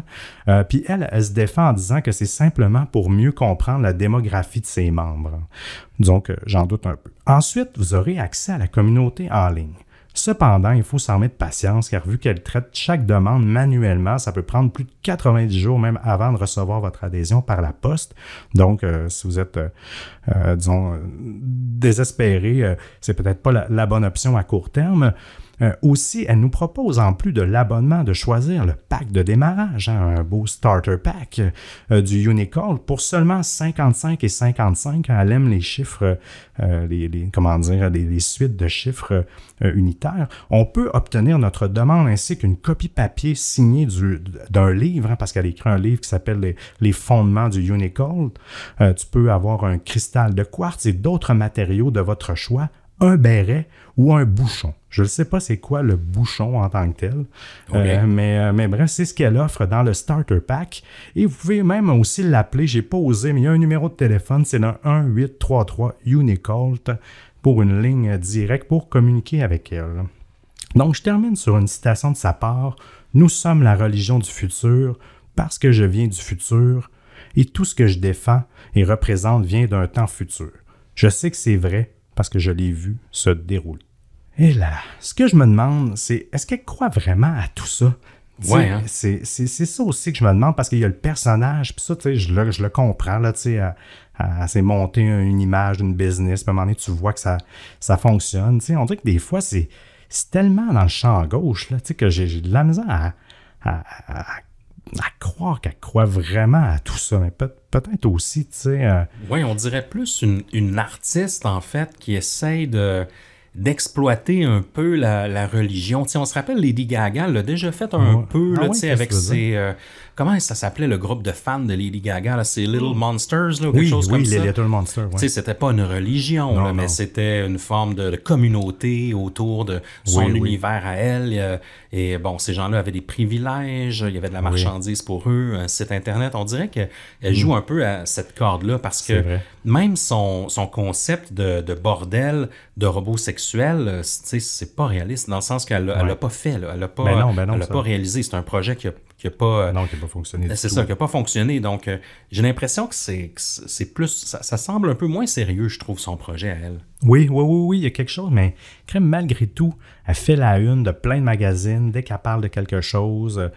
Euh, puis elle, elle se défend en disant que c'est simplement pour mieux comprendre la démographie de ses membres. Donc, euh, j'en doute un peu. Ensuite, vous aurez accès à la communauté en ligne. Cependant, il faut s'en mettre patience car vu qu'elle traite chaque demande manuellement, ça peut prendre plus de 90 jours même avant de recevoir votre adhésion par la poste. Donc, euh, si vous êtes, euh, euh, disons, désespéré, c'est peut-être pas la, bonne option à court terme. Euh, aussi, elle nous propose, en plus de l'abonnement, de choisir le pack de démarrage, hein, un beau starter pack euh, du Unicall pour seulement 55 et 55. Hein, elle aime les chiffres, euh, les, comment dire, les, suites de chiffres unitaires. On peut obtenir notre demande ainsi qu'une copie papier signée d'un livre, hein, parce qu'elle écrit un livre qui s'appelle les, fondements du Unicall. tu peux avoir un cristal de quartz et d'autres matériaux de votre choix un béret ou un bouchon. Je ne sais pas c'est quoi le bouchon en tant que tel, euh, mais, euh, mais bref, c'est ce qu'elle offre dans le Starter Pack. Et vous pouvez même aussi l'appeler, j'ai pas osé, mais il y a un numéro de téléphone, c'est le 3 Unicolt pour une ligne directe pour communiquer avec elle. Donc je termine sur une citation de sa part. Nous sommes la religion du futur parce que je viens du futur et tout ce que je défends et représente vient d'un temps futur. Je sais que c'est vrai parce que je l'ai vu se dérouler. Et là, ce que je me demande, c'est est-ce qu'elle croit vraiment à tout ça? Ouais, hein. c'est, ça aussi que je me demande parce qu'il y a le personnage, puis ça, tu sais, je le, je le comprends, là, tu sais, à, c'est monter une image d'une business, puis à un moment donné, tu vois que ça, ça fonctionne, tu sais. On dirait que des fois, c'est, tellement dans le champ gauche, là, tu sais, que j'ai, de la misère à, à à croire qu'elle croit vraiment à tout ça, mais peut, être aussi, tu sais. Euh, oui, on dirait plus une, artiste, en fait, qui essaye de d'exploiter un peu la, la religion. sais, on se rappelle, Lady Gaga l'a déjà fait un peu ah avec ses, comment ça s'appelait le groupe de fans de Lady Gaga? C'est Little mm. Monsters là, quelque chose les Little Monsters. Ouais. C'était pas une religion, mais c'était une forme de, communauté autour de son univers à elle. Euh, et bon, ces gens-là avaient des privilèges, il y avait de la marchandise pour eux, un site Internet. On dirait qu'elle mm. joue un peu à cette corde-là parce que même son, concept de, bordel de robot sexuel, euh, c'est pas réaliste dans le sens qu'elle l'a pas fait, là. elle l'a ben pas, ben pas réalisé. C'est un projet qui a qui n'a pas. Euh, non, qui pas fonctionné. Ben, c'est ça, qui n'a pas fonctionné. Donc, euh, j'ai l'impression que c'est plus. Ça, ça, semble un peu moins sérieux, je trouve, son projet à elle. Oui, oui, oui, oui, il y a quelque chose, mais Crème, malgré tout, elle fait la une de plein de magazines dès qu'elle parle de quelque chose. Euh,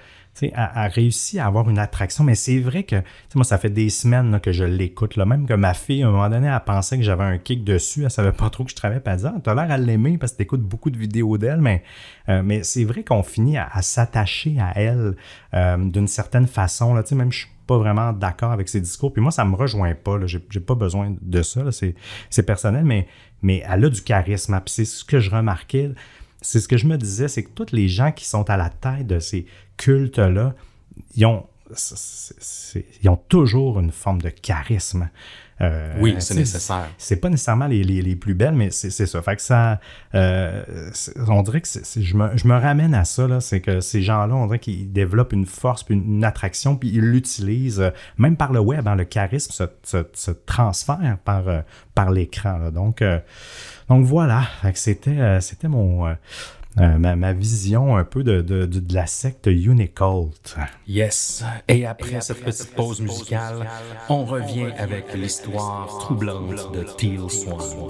a, réussi à avoir une attraction. Mais c'est vrai que, moi, ça fait des semaines que je l'écoute. Même que ma fille, à un moment donné, a pensé que j'avais un kick dessus. Elle savait pas trop que je travaillais. pas elle disait, ah, l'air à l'aimer parce que t'écoutes beaucoup de vidéos d'elle. Mais, euh, mais c'est vrai qu'on finit à, s'attacher à elle euh, d'une certaine façon. Là, même je suis pas vraiment d'accord avec ses discours. Puis moi, ça me rejoint pas. J'ai pas besoin de ça. C'est personnel. Mais, mais elle a du charisme. Hein. c'est ce que je remarquais c'est ce que je me disais, c'est que tous les gens qui sont à la tête de ces cultes-là, ils ont, ils ont toujours une forme de charisme. Euh, oui, c'est nécessaire. C'est pas nécessairement les, plus belles, mais c'est ça. Fait que ça, euh, on dirait que je, me, je, me, ramène à ça, c'est que ces gens-là, on dirait qu'ils développent une force, puis une, attraction, puis ils l'utilisent, euh, même par le web, dans hein. le charisme se, se, se transfère par, par l'écran. Donc, donc voilà, c'était euh, c'était mon euh, euh, ma, ma, vision un peu de, de, de, la secte Unicult. Yes. Et après, cette petite pause musicale, on revient avec l'histoire troublante de Teal Swan.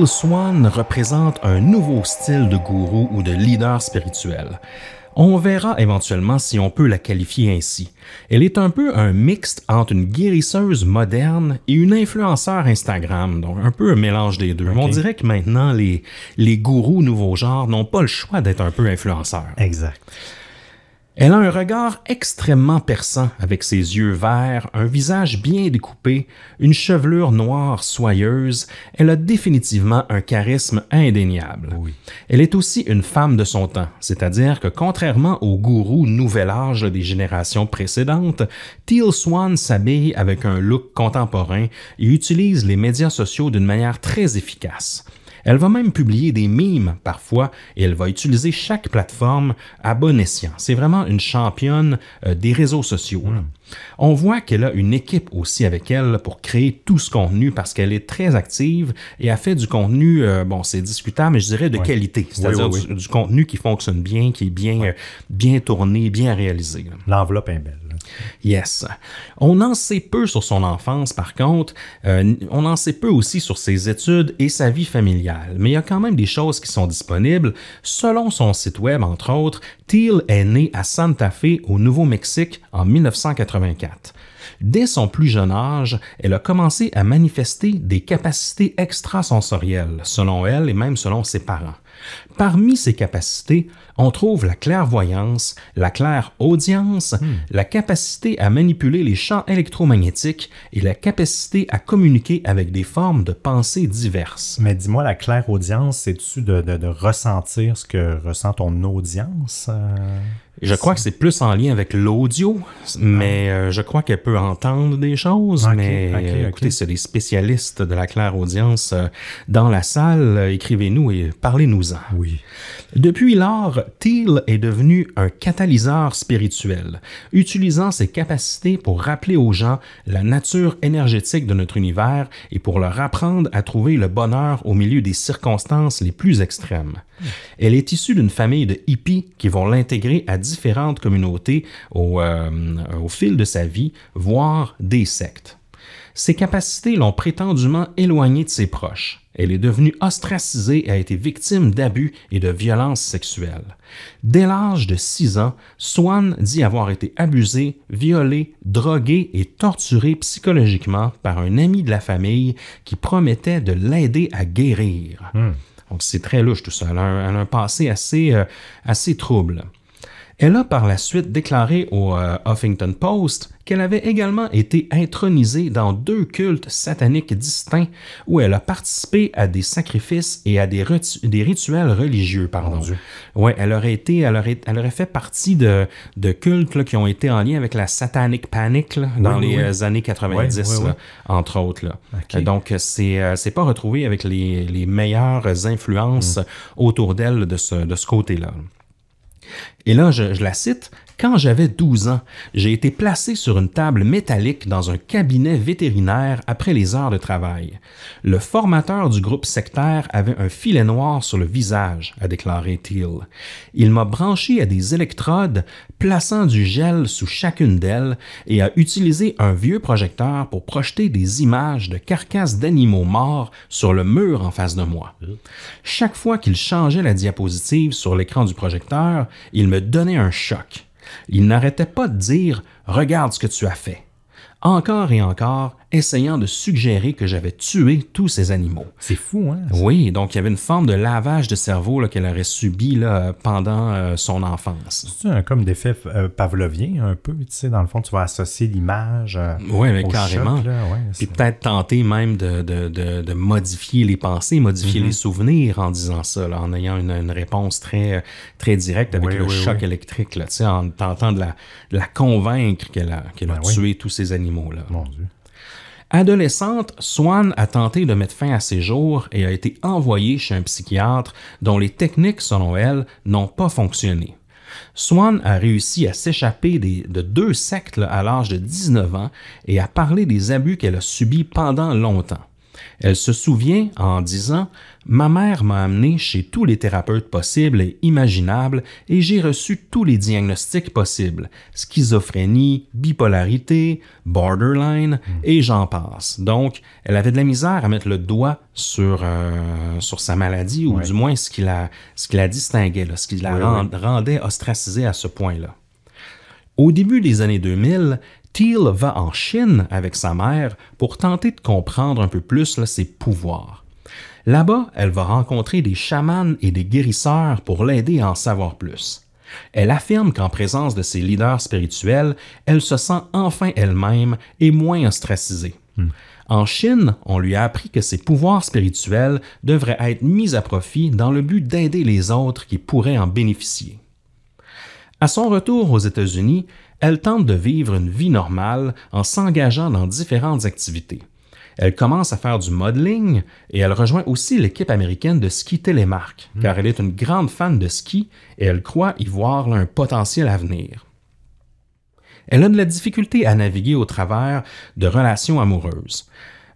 Bill Swan représente un nouveau style de gourou ou de leader spirituel. On verra éventuellement si on peut la qualifier ainsi. Elle est un peu un mixte entre une guérisseuse moderne et une influenceur Instagram, donc un peu un mélange des deux. On dirait que maintenant, les, les gourous nouveaux genres n'ont pas le choix d'être un peu influenceurs. Exact. Elle a un regard extrêmement perçant avec ses yeux verts, un visage bien découpé, une chevelure noire soyeuse. Elle a définitivement un charisme indéniable. Elle est aussi une femme de son temps, c'est-à-dire que contrairement aux gourous nouvel âge des générations précédentes, Teal Swan s'habille avec un look contemporain et utilise les médias sociaux d'une manière très efficace. Elle va même publier des mimes parfois et elle va utiliser chaque plateforme à bon escient. C'est vraiment une championne euh, des réseaux sociaux. Mm. On voit qu'elle a une équipe aussi avec elle pour créer tout ce contenu parce qu'elle est très active et a fait du contenu, euh, bon, c'est discutable, mais je dirais de qualité, c'est-à-dire du, contenu qui fonctionne bien, qui est bien, euh, bien tourné, bien réalisé. L'enveloppe est belle. Yes. On en sait peu sur son enfance, par contre. Euh, on en sait peu aussi sur ses études et sa vie familiale, mais il y a quand même des choses qui sont disponibles. Selon son site web, entre autres, Teal est né à Santa Fe, au Nouveau-Mexique, en 1984. Dès son plus jeune âge, elle a commencé à manifester des capacités extrasensorielles, selon elle et même selon ses parents. Parmi ces capacités, on trouve la clairvoyance, la claire audience, hmm. la capacité à manipuler les champs électromagnétiques et la capacité à communiquer avec des formes de pensée diverses. Mais dis-moi, la claire audience, c'est-tu de, ressentir ce que ressent ton audience? Euh? Je crois que c'est plus en lien avec l'audio, mais ah. euh, je crois qu'elle peut entendre des choses. mais écoutez, c'est des spécialistes de la claire audience euh, dans la salle. Euh, écrivez-nous et parlez-nous-en. Oui. Depuis lors, Thiel est devenu un catalyseur spirituel, utilisant ses capacités pour rappeler aux gens la nature énergétique de notre univers et pour leur apprendre à trouver le bonheur au milieu des circonstances les plus extrêmes. Elle est issue d'une famille de hippies qui vont l'intégrer à différentes communautés au, euh, au fil de sa vie, voire des sectes. Ses capacités l'ont prétendument éloigné de ses proches. Elle est devenue ostracisée et a été victime d'abus et de violences sexuelles. Dès l'âge de 6 ans, Swan dit avoir été abusée, violée, droguée et torturée psychologiquement par un ami de la famille qui promettait de l'aider à guérir. Hmm. Donc c'est très louche tout ça. Elle a un, passé euh, assez, trouble. Elle a par la suite déclaré au euh, Huffington Post qu'elle avait également été intronisée dans deux cultes sataniques distincts où elle a participé à des sacrifices et à des, rituels religieux. Pardon. ouais, elle aurait été, elle elle aurait fait partie de, cultes qui ont été en lien avec la satanique panique dans les euh, années 90, entre autres. Euh, donc, c'est euh, c'est pas retrouvé avec les, meilleures influences mm. autour d'elle de ce, côté-là. Et là, je, la cite, quand j'avais 12 ans, j'ai été placé sur une table métallique dans un cabinet vétérinaire après les heures de travail. Le formateur du groupe sectaire avait un filet noir sur le visage, a déclaré Thiel. Il m'a branché à des électrodes, plaçant du gel sous chacune d'elles et a utilisé un vieux projecteur pour projeter des images de carcasses d'animaux morts sur le mur en face de moi. Chaque fois qu'il changeait la diapositive sur l'écran du projecteur, il me donnait un choc. Il n'arrêtait pas de dire Regarde ce que tu as fait. Encore et encore, essayant de suggérer que j'avais tué tous ces animaux. C'est fou, hein? Oui, donc il y avait une forme de lavage de cerveau qu'elle aurait subi là, pendant euh, son enfance. C'est un comme des faits euh, pavlovien, un peu, tu sais, dans le fond, tu vas associer l'image. Euh, oui, carrément. Choc, Puis peut-être tenter même de, de, de, de, modifier les pensées, modifier mm-hmm. les souvenirs en disant ça, là, en ayant une, une, réponse très, très directe avec le choc électrique, là, tu sais, en tentant de la, la convaincre qu'elle a, a ben tué tous ces animaux-là. Mon Dieu. Adolescente, Swan a tenté de mettre fin à ses jours et a été envoyée chez un psychiatre dont les techniques, selon elle, n'ont pas fonctionné. Swan a réussi à s'échapper de deux sectes à l'âge de 19 ans et à parler des abus qu'elle a subis pendant longtemps. Elle se souvient en disant Ma mère m'a amené chez tous les thérapeutes possibles et imaginables et j'ai reçu tous les diagnostics possibles schizophrénie, bipolarité, borderline et j'en passe. Donc, elle avait de la misère à mettre le doigt sur, euh, sur sa maladie ou du moins ce qui la, ce qui la distinguait, ce qui la rendait ostracisée à ce point-là. Au début des années 2000, Teal va en Chine avec sa mère pour tenter de comprendre un peu plus ses pouvoirs. Là-bas, elle va rencontrer des chamans et des guérisseurs pour l'aider à en savoir plus. Elle affirme qu'en présence de ses leaders spirituels, elle se sent enfin elle-même et moins ostracisée. Hmm. En Chine, on lui a appris que ses pouvoirs spirituels devraient être mis à profit dans le but d'aider les autres qui pourraient en bénéficier. À son retour aux États-Unis, elle tente de vivre une vie normale en s'engageant dans différentes activités. Elle commence à faire du modeling et elle rejoint aussi l'équipe américaine de ski Télémarque, hmm. car elle est une grande fan de ski et elle croit y voir un potentiel avenir. Elle a de la difficulté à naviguer au travers de relations amoureuses.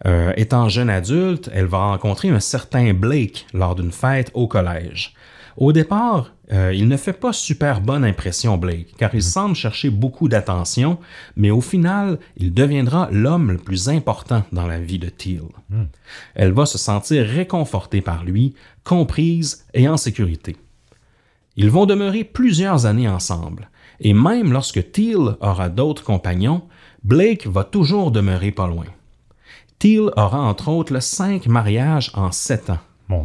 Euh, étant jeune adulte, elle va rencontrer un certain Blake lors d'une fête au collège. Au départ, euh, il ne fait pas super bonne impression, Blake, car il mhm. semble chercher beaucoup d'attention, mais au final, il deviendra l'homme le plus important dans la vie de Teal. Hmm. Elle va se sentir réconfortée par lui, comprise et en sécurité. Ils vont demeurer plusieurs années ensemble, et même lorsque Teal aura d'autres compagnons, Blake va toujours demeurer pas loin. Teal aura entre autres le cinq mariages en sept ans.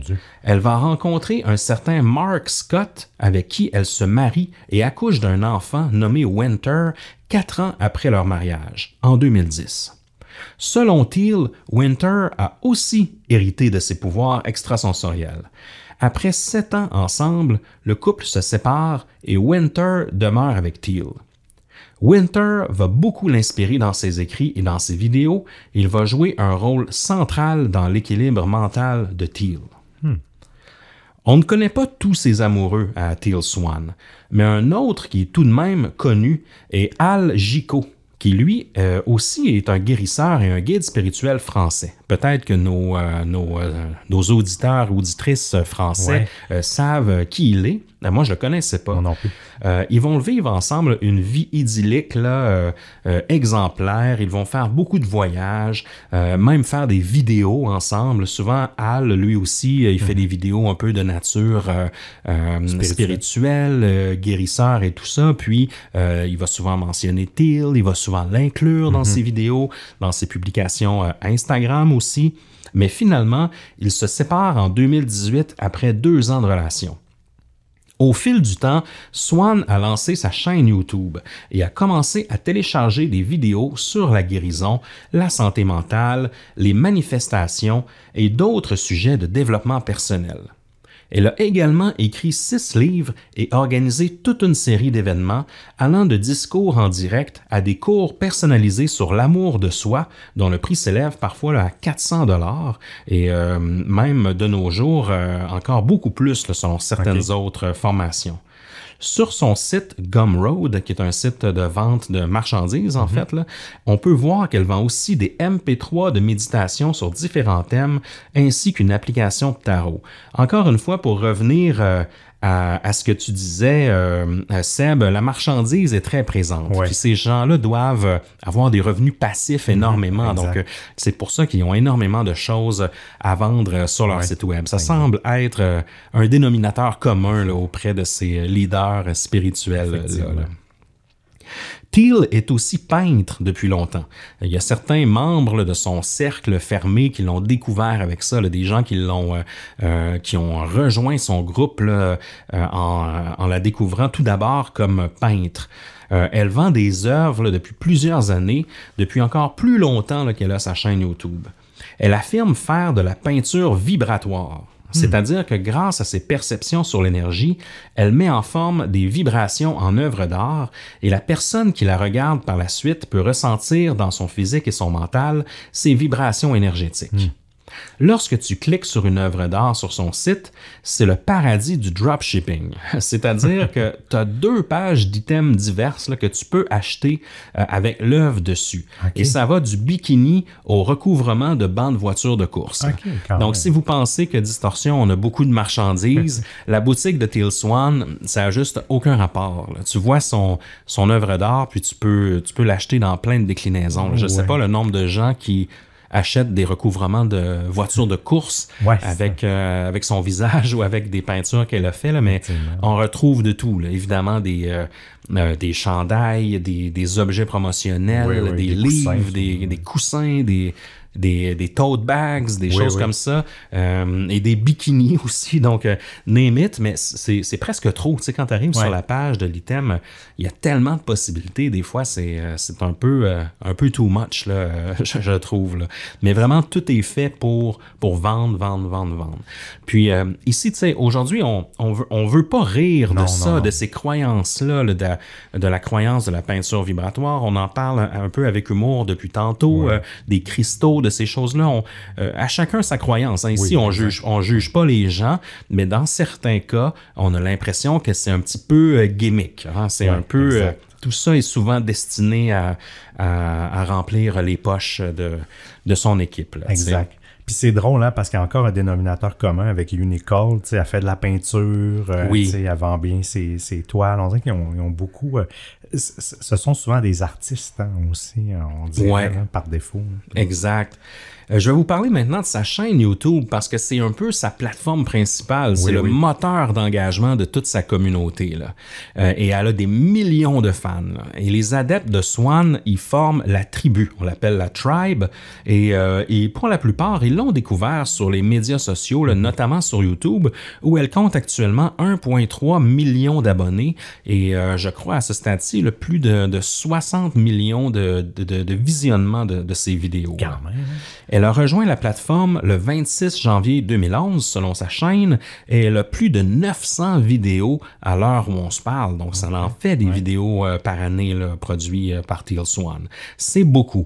Dieu. Elle va rencontrer un certain Mark Scott avec qui elle se marie et accouche d'un enfant nommé Winter quatre ans après leur mariage, en 2010. Selon Thiel, Winter a aussi hérité de ses pouvoirs extrasensoriels. Après sept ans ensemble, le couple se sépare et Winter demeure avec Thiel. Winter va beaucoup l'inspirer dans ses écrits et dans ses vidéos. Il va jouer un rôle central dans l'équilibre mental de Teal. Hmm. On ne connaît pas tous ses amoureux à Teal Swan, mais un autre qui est tout de même connu est Al Gico, qui lui euh, aussi est un guérisseur et un guide spirituel français peut-être que nos, auditeurs euh, nos, auditeurs, auditrices français euh, savent euh, qui il est. moi, je ne le connaissais pas. Non ils vont vivre ensemble une vie idyllique, exemplaire. Ils vont faire beaucoup de voyages, même faire des vidéos ensemble. Souvent, Al, lui aussi, il fait mhm. des vidéos un peu de nature spirituelle, guérisseur et tout ça. Puis, il va souvent mentionner Till. il va souvent l'inclure dans mhm. ses vidéos, dans ses publications Instagram aussi, mais finalement, ils se séparent en 2018 après deux ans de relation. Au fil du temps, Swan a lancé sa chaîne YouTube et a commencé à télécharger des vidéos sur la guérison, la santé mentale, les manifestations et d'autres sujets de développement personnel. Elle a également écrit six livres et organisé toute une série d'événements allant de discours en direct à des cours personnalisés sur l'amour de soi, dont le prix s'élève parfois à 400 dollars et euh, même de nos jours euh, encore beaucoup plus selon certaines autres formations. Sur son site Gumroad, qui est un site de vente de marchandises, en mhm. fait, là, on peut voir qu'elle vend aussi des MP3 de méditation sur différents thèmes, ainsi qu'une application de tarot. Encore une fois, pour revenir euh, à, ce que tu disais, euh, euh, Seb, la marchandise est très présente. ces gens-là doivent avoir des revenus passifs mhm. énormément. donc, euh, c'est pour ça qu'ils ont énormément de choses à vendre euh, sur leur site web. Ça semble être un dénominateur commun auprès de ces leaders spirituels. là. Thiel est aussi peintre depuis longtemps. Il y a certains membres de son cercle fermé qui l'ont découvert avec ça, des gens qui l'ont, euh, euh, qui ont rejoint son groupe euh, en, en, la découvrant tout d'abord comme peintre. elle vend des œuvres depuis plusieurs années, depuis encore plus longtemps qu'elle a sa chaîne YouTube. Elle affirme faire de la peinture vibratoire. Hmm. C'est-à-dire que grâce à ses perceptions sur l'énergie, elle met en forme des vibrations en œuvre d'art et la personne qui la regarde par la suite peut ressentir dans son physique et son mental ces vibrations énergétiques. Hmm. Lorsque tu cliques sur une œuvre d'art sur son site, c'est le paradis du dropshipping. C'est-à-dire que tu as deux pages d'items diverses que tu peux acheter euh, avec l'œuvre dessus. Et ça va du bikini au recouvrement de bancs de voitures de course. Donc, si vous pensez que Distorsion, on a beaucoup de marchandises, la boutique de Teal ça n'a juste aucun rapport. Tu vois son, œuvre d'art, puis tu peux, l'acheter dans plein de déclinaisons. Je ne sais pas le nombre de gens qui achète des recouvrements de voitures de course avec, euh, avec son visage ou avec des peintures qu'elle a fait. Là, mais on retrouve de tout. Là. Évidemment, des, euh, euh, des chandails, des, des objets promotionnels, des, livres, des, des coussins, des, des, des tote bags, des choses comme ça, et des bikinis aussi, donc némit mais c'est presque trop. Tu sais, quand tu arrives sur la page de l'item, il y a tellement de possibilités. Des fois, c'est euh, un, peu, euh, un peu too much, là, euh, je, trouve. Mais vraiment, tout est fait pour, pour vendre, vendre, vendre, vendre. Puis ici, tu sais, aujourd'hui, on, on, veut, on veut pas rire de ça, de ces croyances-là, de, de, la croyance de la peinture vibratoire. On en parle un, peu avec humour depuis tantôt, des cristaux, de ces choses-là. à chacun sa croyance. Hein. Ici, on juge, on juge pas les gens, mais dans certains cas, on a l'impression que c'est un petit peu gimmick. Hein. C'est un euh, tout ça est souvent destiné à, à, remplir les poches de, de son équipe. exact. Puis c'est drôle, hein, parce qu'il y a encore un dénominateur commun avec qui Elle fait de la peinture, euh, oui. elle vend bien ses, ses toiles. On dirait qu'ils ont, beaucoup. Euh, ce sont souvent des artistes hein, aussi, hein, on dirait, hein, par défaut. Exact. Euh, je vais vous parler maintenant de sa chaîne YouTube parce que c'est un peu sa plateforme principale. c'est le moteur d'engagement de toute sa communauté. Là. Euh, et elle a des millions de fans. Et les adeptes de Swan, ils forment la tribu. On l'appelle la tribe. Euh, et, pour la plupart, ils l'ont découvert sur les médias sociaux, notamment sur YouTube, où elle compte actuellement 1,3 million d'abonnés. Et je crois à ce stade-ci, plus de, 60 millions de, visionnements de, ses vidéos. Elle a rejoint la plateforme le 26 janvier 2011 selon sa chaîne et elle a plus de 900 vidéos à l'heure où on se parle. Donc ça en fait des vidéos euh, par année produites euh, par Teal Swan. C'est beaucoup.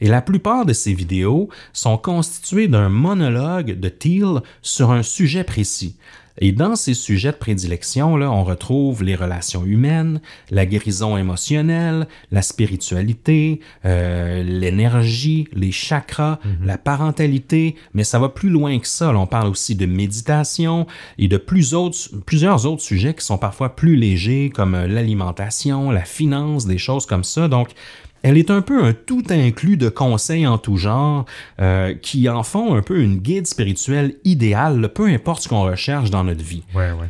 Et la plupart de ces vidéos sont constituées d'un monologue de Teal sur un sujet précis. Et dans ces sujets de prédilection, là, on retrouve les relations humaines, la guérison émotionnelle, la spiritualité, euh, l'énergie, les chakras, mhm. la parentalité, mais ça va plus loin que ça. on parle aussi de méditation et de plus autres, plusieurs autres sujets qui sont parfois plus légers, comme euh, l'alimentation, la finance, des choses comme ça. Donc, elle est un peu un tout inclus de conseils en tout genre euh, qui en font un peu une guide spirituelle idéale, peu importe ce qu'on recherche dans notre vie.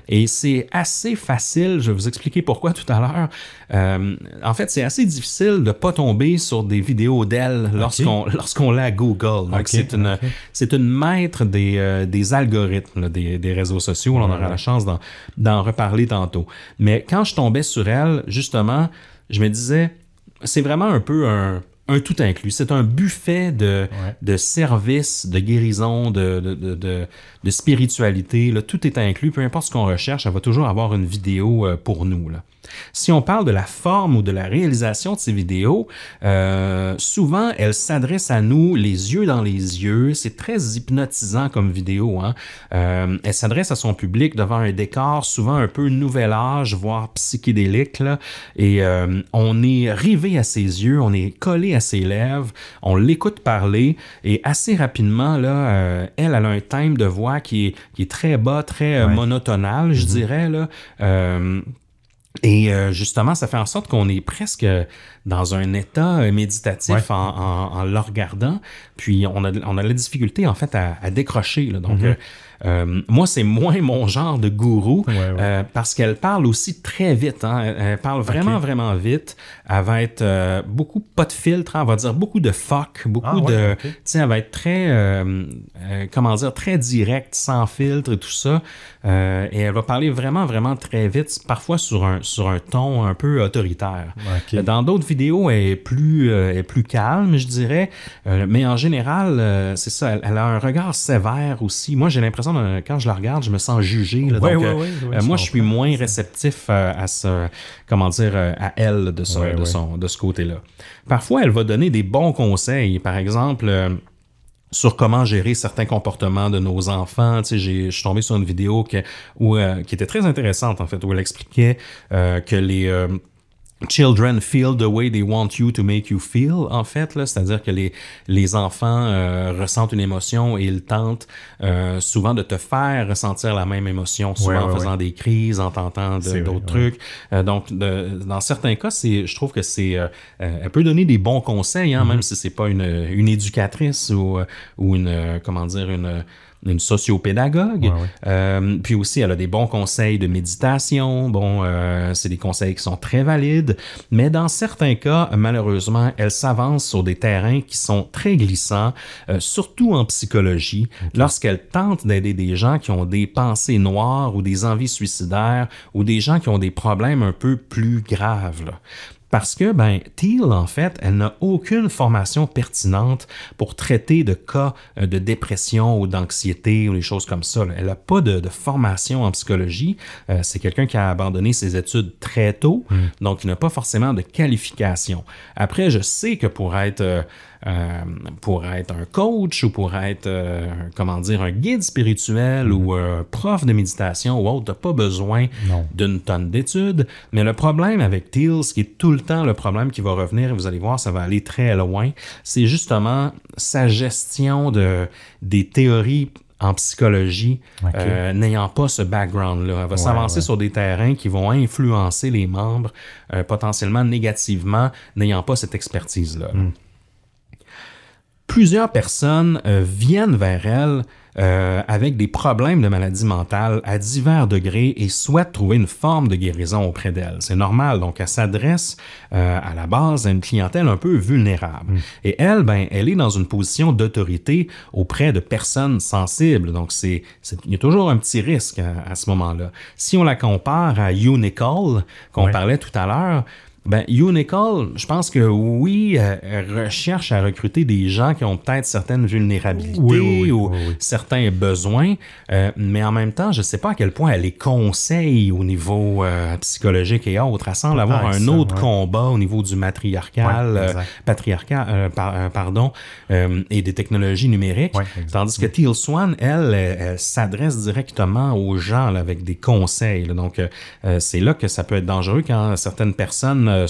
Et c'est assez facile, je vais vous expliquer pourquoi tout à l'heure. Euh, en fait, c'est assez difficile de pas tomber sur des vidéos d'elle lorsqu'on lorsqu'on la Google. c'est une une maître des, euh, des algorithmes des, des, réseaux sociaux. on aura la chance d'en reparler tantôt. Mais quand je tombais sur elle, justement, je me disais c'est vraiment un peu un, tout inclus. C'est un buffet de, service, de services, de guérison, de, spiritualité. Tout est inclus. Peu importe ce qu'on recherche, elle va toujours avoir une vidéo euh, pour nous. Si on parle de la forme ou de la réalisation de ces vidéos, euh, souvent elle s'adresse à nous les yeux dans les yeux. C'est très hypnotisant comme vidéo. Hein. Euh, elle s'adresse à son public devant un décor souvent un peu nouvel âge, voire psychédélique. Et euh, on est rivé à ses yeux, on est collé à ses lèvres, on l'écoute parler et assez rapidement, là, elle, a un timbre de voix qui est, très bas, très monotonal, je mm-hmm. dirais. Là et euh, justement, ça fait en sorte qu'on est presque dans un état euh, méditatif en, le regardant. Puis on a, on a la difficulté en fait à, décrocher. Donc mm-hmm. euh, euh, moi, c'est moins mon genre de gourou euh, parce qu'elle parle aussi très vite. Hein. Elle parle vraiment, vraiment vite. Elle va être euh, beaucoup pas de filtre. On hein. va dire beaucoup de fuck, beaucoup ah, de. elle va être très, comment dire, très directe, sans filtre et tout ça. et elle va parler vraiment, vraiment très vite, parfois sur un, sur un ton un peu autoritaire. Dans d'autres vidéos, elle est plus, est plus calme, je dirais. mais en général, c'est ça. elle a un regard sévère aussi. Moi, j'ai l'impression euh, quand je la regarde, je me sens jugé. donc, euh, euh, moi, je suis moins réceptif à, ce, comment dire, à elle de, ce, son, de ce côté-là. Parfois, elle va donner des bons conseils. Par exemple, sur comment gérer certains comportements de nos enfants. Tu je suis tombé sur une vidéo qui était très intéressante, en fait, où elle expliquait que les Children feel the way they want you to make you feel, en fait, c'est-à-dire que les, les enfants euh, ressentent une émotion et ils tentent euh, souvent de te faire ressentir la même émotion, souvent en faisant des crises, en tentant d'autres trucs. Euh, donc, dans certains cas, je trouve que c'est, elle peut donner des bons conseils, hein, mm-hmm. même si c'est pas une, une éducatrice ou, ou une, comment dire, une une sociopédagogue. Euh, puis aussi, elle a des bons conseils de méditation. Bon, euh, c'est des conseils qui sont très valides. Mais dans certains cas, malheureusement, elle s'avance sur des terrains qui sont très glissants, euh, surtout en psychologie, lorsqu'elle tente d'aider des gens qui ont des pensées noires ou des envies suicidaires ou des gens qui ont des problèmes un peu plus graves. Là. Parce que, ben, Thiel, en fait, elle n'a aucune formation pertinente pour traiter de cas euh, de dépression ou d'anxiété ou des choses comme ça. Elle n'a pas de, formation en psychologie. Euh, c'est quelqu'un qui a abandonné ses études très tôt, hmm. donc il n'a pas forcément de qualification. Après, je sais que pour être... Euh, euh, pour être un coach ou pour être, euh, comment dire, un guide spirituel ou mhm. un prof de méditation ou autre, tu pas besoin d'une tonne d'études. Mais le problème avec ce qui est tout le temps le problème qui va revenir, et vous allez voir, ça va aller très loin, c'est justement sa gestion de, des théories en psychologie, euh, n'ayant pas ce background-là. Elle va s'avancer sur des terrains qui vont influencer les membres potentiellement négativement, n'ayant pas cette expertise-là. Hmm plusieurs personnes euh, viennent vers elle euh, avec des problèmes de maladie mentale à divers degrés et souhaitent trouver une forme de guérison auprès d'elle. C'est normal, donc elle s'adresse euh, à la base à une clientèle un peu vulnérable. Mmh. Et elle, ben, elle est dans une position d'autorité auprès de personnes sensibles, donc c'est, il y a toujours un petit risque à, ce moment-là. Si on la compare à You qu'on parlait tout à l'heure, ben, Unicall, je pense que oui, euh, recherche à recruter des gens qui ont peut-être certaines vulnérabilités ou certains besoins, euh, mais en même temps, je ne sais pas à quel point elle les conseille au niveau euh, psychologique et autres. Elle semble avoir un autre combat au niveau du matriarcal, patriarcal, pardon, et des technologies numériques. tandis que Teal Swan, elle, s'adresse directement aux gens avec des conseils. Donc, c'est là que ça peut être dangereux quand certaines personnes euh, euh,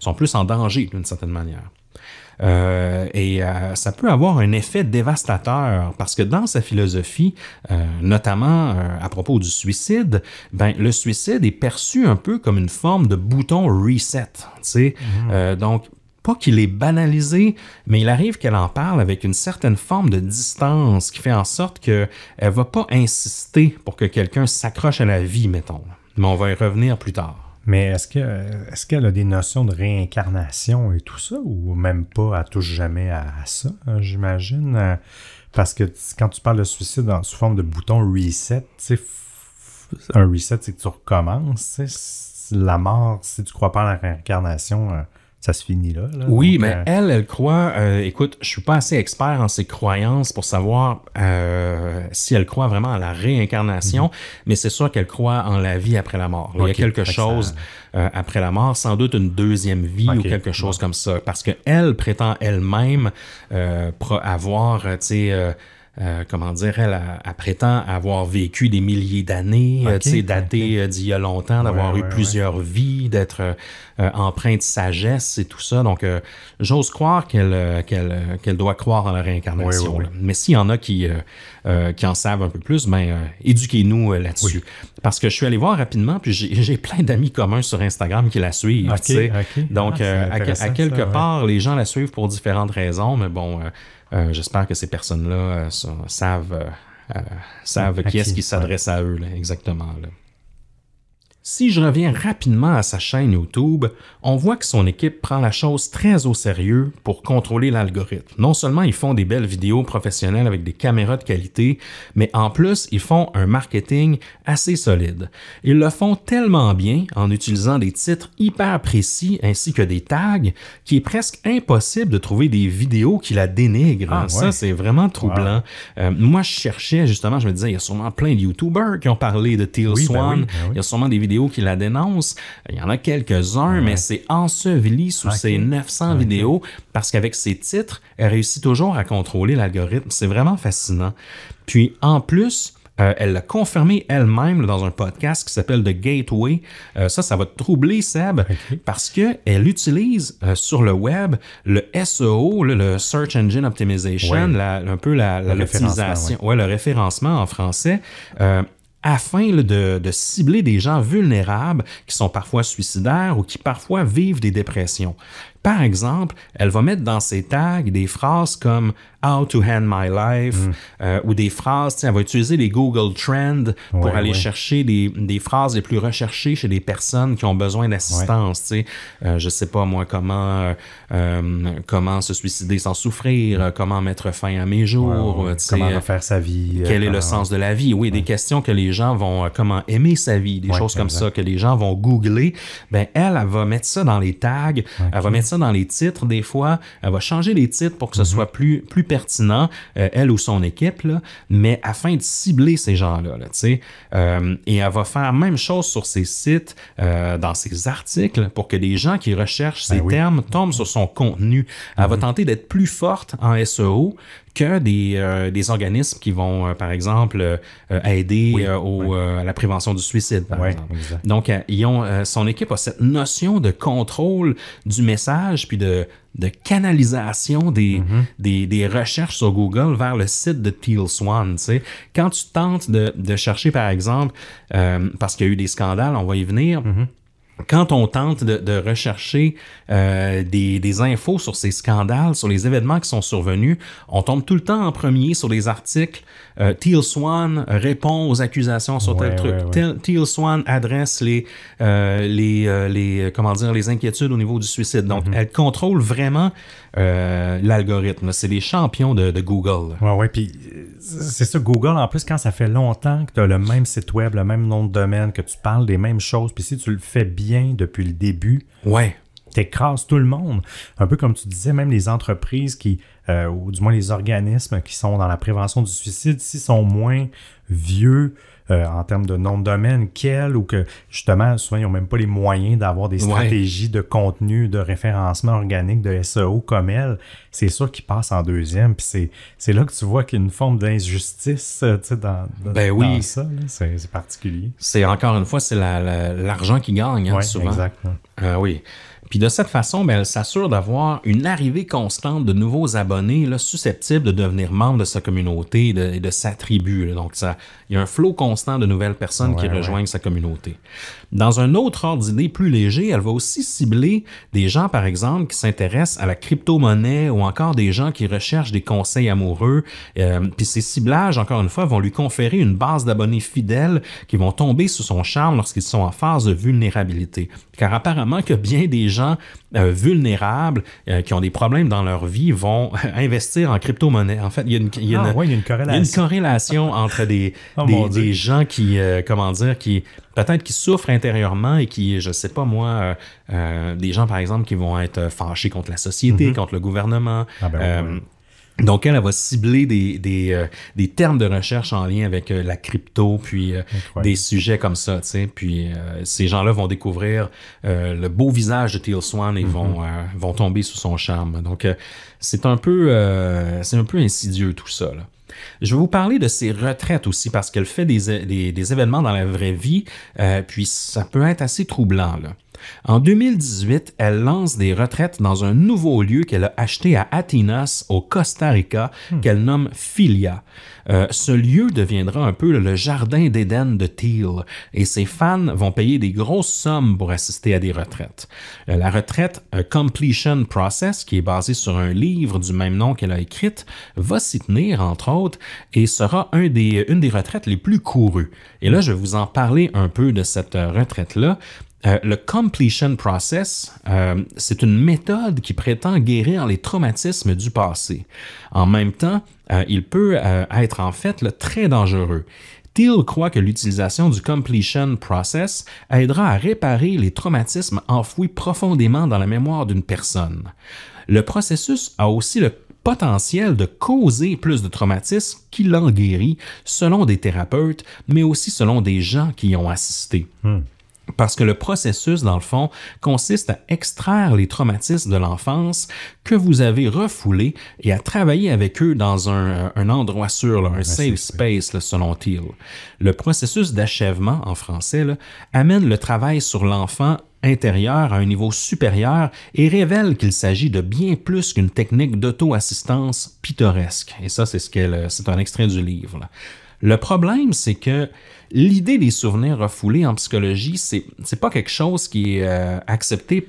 sont, plus, en danger d'une certaine manière. Euh, et ça peut avoir un effet dévastateur parce que dans sa philosophie, notamment à propos du suicide, ben, le suicide est perçu un peu comme une forme de bouton reset. Mm-hmm. donc, pas qu'il est banalisé, mais il arrive qu'elle en parle avec une certaine forme de distance qui fait en sorte que elle va pas insister pour que quelqu'un s'accroche à la vie, mettons. Mais on va y revenir plus tard. Mais est-ce que est qu'elle a des notions de réincarnation et tout ça, ou même pas, elle touche jamais à, ça, hein, j'imagine? Euh, parce que quand tu parles de suicide sous forme de bouton reset, un reset, c'est que tu recommences. La mort, si tu crois pas à la réincarnation, euh, ça se finit là. oui, mais euh, elle, elle croit, euh, écoute, je suis pas assez expert en ses croyances pour savoir euh, si elle croit vraiment à la réincarnation, mhm. mais c'est sûr qu'elle croit en la vie après la mort. Il y a quelque chose après la mort, sans doute une deuxième vie ou quelque chose comme ça, parce qu'elle prétend elle-même avoir, tu sais euh, comment dire, elle, prétend avoir vécu des milliers d'années, euh, tu euh, d'il y a longtemps, d'avoir eu plusieurs vies, d'être empreinte sagesse et tout ça. Donc, j'ose croire qu'elle qu'elle, doit croire en la réincarnation. Mais s'il y en a qui, qui en savent un peu plus, ben, éduquez-nous là-dessus. Parce que je suis allé voir rapidement, puis j'ai plein d'amis communs sur Instagram qui la suivent. Donc, ah, à, quelque part, les gens la suivent pour différentes raisons, mais bon euh, j'espère que ces personnes-là euh, savent, euh, savent qui est-ce qui s'adresse à eux là, exactement. Là. Si je reviens rapidement à sa chaîne YouTube, on voit que son équipe prend la chose très au sérieux pour contrôler l'algorithme. Non seulement ils font des belles vidéos professionnelles avec des caméras de qualité, mais en plus ils font un marketing assez solide. Ils le font tellement bien en utilisant des titres hyper précis ainsi que des tags qu'il est presque impossible de trouver des vidéos qui la dénigrent. Ah, Ça, c'est vraiment troublant. Euh, moi, je cherchais justement, je me disais, il y a sûrement plein de YouTubers qui ont parlé de Teal ben Swan, ben il y a sûrement des vidéos qui la dénonce, Il y en a quelques-uns, mais c'est enseveli sous ses 900 vidéos parce qu'avec ses titres, elle réussit toujours à contrôler l'algorithme. C'est vraiment fascinant. Puis en plus, euh, elle l'a confirmé elle-même dans un podcast qui s'appelle The Gateway. Euh, ça, ça va te troubler, Seb, parce qu'elle utilise euh, sur le web le SEO, le, Search Engine Optimization, un peu la, la référencement, le référencement en français afin de, de, cibler des gens vulnérables qui sont parfois suicidaires ou qui parfois vivent des dépressions. Par exemple, elle va mettre dans ses tags des phrases comme How to Hand My Life mm. euh, ou des phrases, elle va utiliser les Google Trends pour aller chercher des phrases les plus recherchées chez des personnes qui ont besoin d'assistance. tu sais. Euh, je sais pas moi comment, euh, comment se suicider sans souffrir, mm. comment mettre fin à mes jours, comment faire sa vie. Quel est le sens de la vie? Oui, des mm. questions que les gens vont, comment aimer sa vie, des choses comme ça que les gens vont googler. Ben, elle, elle, va mettre ça dans les tags, elle va mettre dans les titres des fois. Elle va changer les titres pour que ce mhm. soit plus, plus pertinent, euh, elle ou son équipe, mais afin de cibler ces gens-là. Là, euh, et elle va faire même chose sur ses sites, euh, dans ses articles, pour que les gens qui recherchent ben ces termes tombent sur son contenu. Elle va mhm. tenter d'être plus forte en SEO que des, euh, des organismes qui vont, euh, par exemple, euh, aider à la prévention du suicide, Donc, ils ont, son équipe a cette notion de contrôle du message, puis de, de canalisation des, mm-hmm. des, recherches sur Google vers le site de Teal Swan. Quand tu tentes de, de chercher, par exemple, parce qu'il y a eu des scandales, on va y venir. Mm-hmm quand on tente de, rechercher euh, des, infos sur ces scandales, sur les événements qui sont survenus, on tombe tout le temps en premier sur des articles euh, Teal Swan répond aux accusations sur tel truc. Teal Swan adresse les, euh, les, euh, les, comment dire, les inquiétudes au niveau du suicide. Donc, mm-hmm. elle contrôle vraiment euh, l'algorithme. C'est les champions de, Google. Oui, oui. Puis euh, c'est ça, Google, en plus, quand ça fait longtemps que tu as le même site web, le même nom de domaine, que tu parles des mêmes choses, puis si tu le fais bien depuis le début. Ouais. T'écrases tout le monde. Un peu comme tu disais, même les entreprises qui, euh, ou du moins les organismes qui sont dans la prévention du suicide, s'ils sont moins vieux, euh, en termes de nom de domaines, qu'elle ou que justement, souvent, ils n'ont même pas les moyens d'avoir des stratégies de contenu, de référencement organique, de SEO comme elle, c'est sûr qu'ils passent en deuxième. Puis c'est là que tu vois qu'il y a une forme d'injustice euh, dans, dans, ben oui. ça. C'est particulier. C'est encore une fois, c'est l'argent qui gagne hein, souvent. Euh, oui. Puis de cette façon, ben, elle s'assure d'avoir une arrivée constante de nouveaux abonnés susceptibles de devenir membres de sa communauté et de, sa tribu. Donc, ça, il y a un flot constant de nouvelles personnes qui rejoignent sa communauté. Dans un autre ordre d'idée plus léger, elle va aussi cibler des gens, par exemple, qui s'intéressent à la crypto-monnaie ou encore des gens qui recherchent des conseils amoureux. Euh, puis ces ciblages, encore une fois, vont lui conférer une base d'abonnés fidèles qui vont tomber sous son charme lorsqu'ils sont en phase de vulnérabilité. Car apparemment que bien des gens euh, vulnérables, euh, qui ont des problèmes dans leur vie, vont investir en crypto-monnaie. En fait, il y a une, y a une, corrélation, entre des, oh, des, gens qui, euh, comment dire, qui peut-être qui souffrent intérieurement et qui, je sais pas moi, des gens par exemple qui vont être fâchés contre la société, mm-hmm. contre le gouvernement. Ah, ben donc, elle, elle va cibler des, des, euh, termes de recherche en lien avec euh, la crypto, puis euh, des sujets comme ça, tu sais. Puis, ces gens-là vont découvrir le beau visage de Teal Swan et mhm. vont, vont tomber sous son charme. Donc, c'est un, peu, un peu insidieux tout ça, là. Je vais vous parler de ses retraites aussi parce qu'elle fait des, des, des, événements dans la vraie vie, puis ça peut être assez troublant. Là. En 2018, elle lance des retraites dans un nouveau lieu qu'elle a acheté à Atinas, au Costa Rica, hmm. qu'elle nomme Filia. Euh, ce lieu deviendra un peu le jardin d'Éden de Thiel, et ses fans vont payer des grosses sommes pour assister à des retraites. Euh, la retraite Completion Process, qui est basée sur un livre du même nom qu'elle a écrite, va s'y tenir, entre autres, et sera une des retraites les plus courues. Et là, je vais vous en parler un peu de cette euh, retraite-là, euh, le completion process, euh, c'est une méthode qui prétend guérir les traumatismes du passé. En même temps, euh, il peut être en fait très dangereux. Thiel croit que l'utilisation du completion process aidera à réparer les traumatismes enfouis profondément dans la mémoire d'une personne. Le processus a aussi le potentiel de causer plus de traumatismes qu'il en guérit, selon des thérapeutes, mais aussi selon des gens qui y ont assisté. Hmm. Parce que le processus, dans le fond, consiste à extraire les traumatismes de l'enfance que vous avez refoulés et à travailler avec eux dans un, euh, endroit sûr, un, safe space, selon Thiel. Le processus d'achèvement, en français, amène le travail sur l'enfant intérieur à un niveau supérieur et révèle qu'il s'agit de bien plus qu'une technique d'auto-assistance pittoresque. Et ça, c'est ce euh, c'est un extrait du livre. Le problème, c'est que l'idée des souvenirs refoulés en psychologie, c'est, c'est pas quelque chose qui est euh, accepté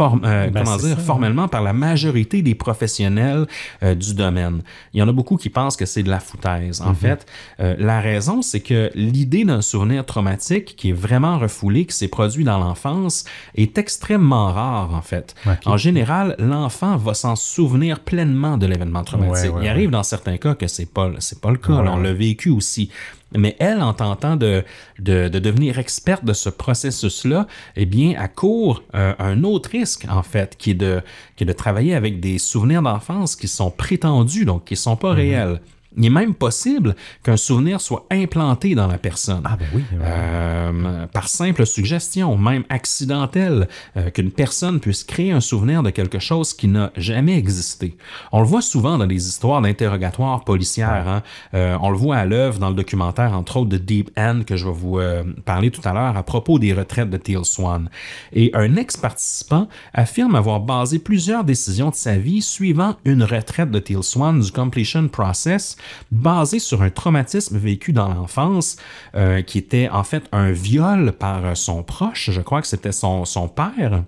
euh, ben, comment dire, formellement par la majorité des professionnels euh, du domaine. Il y en a beaucoup qui pensent que c'est de la foutaise. En mm-hmm. fait, la raison, c'est que l'idée d'un souvenir traumatique qui est vraiment refoulé, qui s'est produit dans l'enfance, est extrêmement rare, en fait. En général, l'enfant va s'en souvenir pleinement de l'événement traumatique. Il arrive dans certains cas que c'est pas, c'est pas le cas. on l'a vécu aussi. Mais elle, en tentant de, de, de devenir experte de ce processus-là, eh bien, à court euh, un autre risque, en fait, qui est de, qui est de travailler avec des souvenirs d'enfance qui sont prétendus, donc qui ne sont pas mhm. réels. Il est même possible qu'un souvenir soit implanté dans la personne. Ah ben oui. Euh, par simple suggestion, même accidentelle, euh, qu'une personne puisse créer un souvenir de quelque chose qui n'a jamais existé. On le voit souvent dans les histoires d'interrogatoires policières. Hein? Euh, on le voit à l'œuvre dans le documentaire, entre autres, de Deep End, que je vais vous euh, parler tout à l'heure, à propos des retraites de Teal Swan. Et un ex-participant affirme avoir basé plusieurs décisions de sa vie suivant une retraite de Teal Swan du Completion Process basé sur un traumatisme vécu dans l'enfance, euh, qui était en fait un viol par son proche, je crois que c'était son, père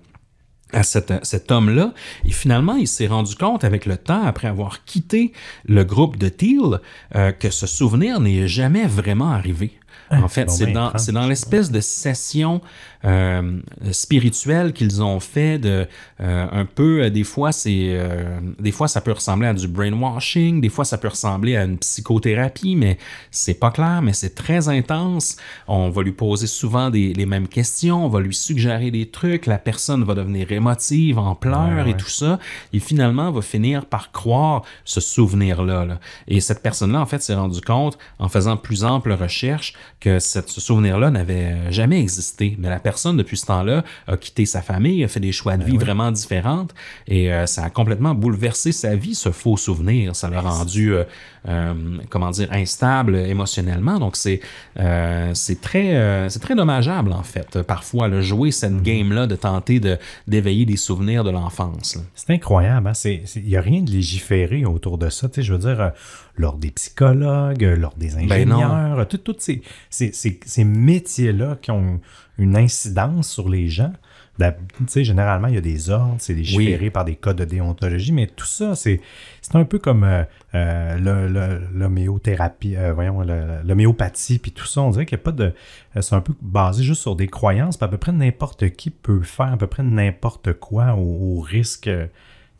à cet, homme-là. Et finalement, il s'est rendu compte avec le temps, après avoir quitté le groupe de Thiel, euh, que ce souvenir n'est jamais vraiment arrivé. Hein? En fait, ben, c'est dans, l'espèce de session euh, spirituelle qu'ils ont fait de euh, un peu. Euh, des fois, c'est des fois ça peut ressembler à du brainwashing, des fois ça peut ressembler à une psychothérapie, mais c'est pas clair, mais c'est très intense. On va lui poser souvent des, les mêmes questions, on va lui suggérer des trucs, la personne va devenir émotive, en pleurs et tout ça, et finalement va finir par croire ce souvenir là. là. Et cette personne-là, en fait, s'est rendue compte en faisant plus ample recherche que ce souvenir-là n'avait euh, jamais existé. Mais la personne, depuis ce temps-là, a quitté sa famille, a fait des choix de ben vie vraiment différents, et euh, ça a complètement bouleversé sa vie, ce faux souvenir. Ça l'a ben, rendu euh, comment dire, instable émotionnellement. Donc, c'est euh, c'est très, euh, c'est très dommageable, en fait, parfois, le jouer cette mhm. game-là, de tenter d'éveiller des souvenirs de l'enfance. C'est incroyable. Il hein. n'y a rien de légiféré autour de ça. Je veux dire, lors des psychologues, lors des ben ingénieurs, tous ces, ces métiers-là qui ont une incidence sur les gens, ben, généralement, il y a des ordres, c'est des par des codes de déontologie, mais tout ça, c'est un peu comme euh, euh, l'homéothérapie, euh, voyons, l'homéopathie, puis tout ça. On dirait qu'il n'y a pas de. C'est un peu basé juste sur des croyances, puis à peu près n'importe qui peut faire à peu près n'importe quoi au, au risque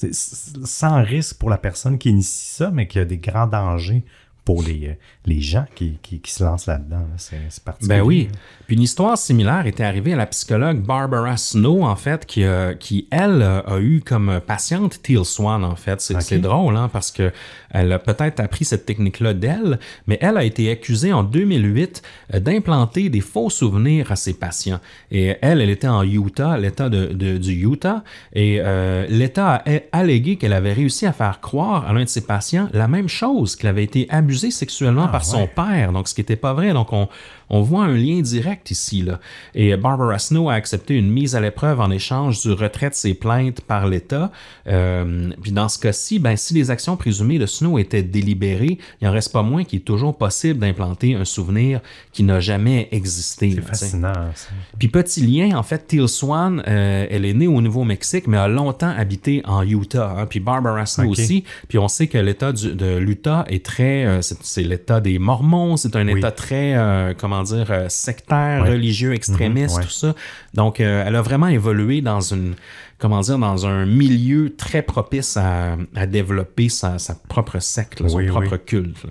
sans risque pour la personne qui initie ça, mais qui a des grands dangers pour les, euh, les gens qui, qui, se lancent là-dedans. C'est particulier. Ben oui. Puis une histoire similaire était arrivée à la psychologue Barbara Snow, en fait, qui, euh, qui elle, euh, a eu comme patiente Teal Swan, en fait. C'est drôle, hein, parce que elle a peut-être appris cette technique-là d'elle, mais elle a été accusée en 2008 euh, d'implanter des faux souvenirs à ses patients. Et elle, elle était en Utah, l'État de, du Utah, et euh, l'État a allégué qu'elle avait réussi à faire croire à l'un de ses patients la même chose, qu'elle avait été abusée sexuellement ah, par son père, donc ce qui n'était pas vrai. Donc on, on voit un lien direct ici. Là. Et Barbara Snow a accepté une mise à l'épreuve en échange du retrait de ses plaintes par l'État. Euh, puis dans ce cas-ci, ben, si les actions présumées de Snow étaient délibérées, il n'en reste pas moins qu'il est toujours possible d'implanter un souvenir qui n'a jamais existé. C'est fascinant. Puis petit lien, en fait, Teal Swan, euh, elle est née au Nouveau-Mexique, mais a longtemps habité en Utah. Hein. puis Barbara Snow aussi. Puis on sait que l'État de l'Utah est très... Euh, c'est l'État des Mormons, c'est un État très dire, euh, sectaire, religieux, mhm, extrémiste, tout ça. Donc, euh, elle a vraiment évolué dans une, comment dire, dans un milieu très propice à, développer sa, propre secte, son propre culte.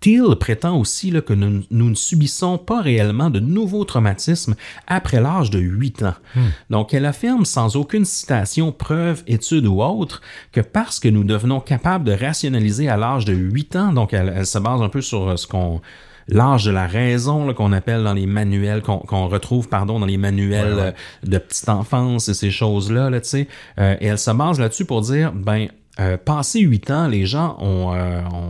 Thiel prétend aussi là, que nous, ne subissons pas réellement de nouveaux traumatismes après l'âge de 8 ans. Hmm. Donc elle affirme sans aucune citation, preuve, étude ou autre que parce que nous devenons capables de rationaliser à l'âge de 8 ans, donc elle se base un peu sur euh, ce qu'on l'âge de la raison qu'on appelle dans les manuels, qu'on retrouve pardon dans les manuels euh, de petite enfance et ces choses-là, tu sais. Euh, et elle se base là-dessus pour dire, ben, euh, passé huit ans, les gens ont,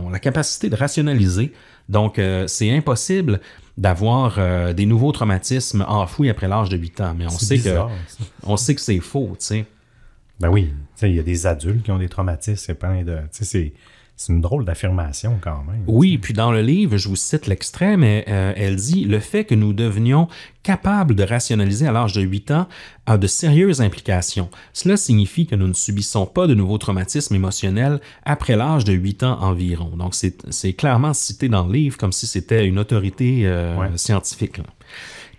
la capacité de rationaliser. Donc, c'est impossible d'avoir des nouveaux traumatismes enfouis après l'âge de 8 ans. Mais on sait, que, on sait que c'est faux, tu sais. Ben oui, tu sais, il y a des adultes qui ont des traumatismes, c'est plein de. C'est c'est une drôle d'affirmation quand même. Oui, puis dans le livre, je vous cite l'extrait, mais euh, elle dit Le fait que nous devenions capables de rationaliser à l'âge de 8 ans a de sérieuses implications. Cela signifie que nous ne subissons pas de nouveaux traumatismes émotionnels après l'âge de 8 ans environ. Donc c'est clairement cité dans le livre comme si c'était une autorité euh, scientifique.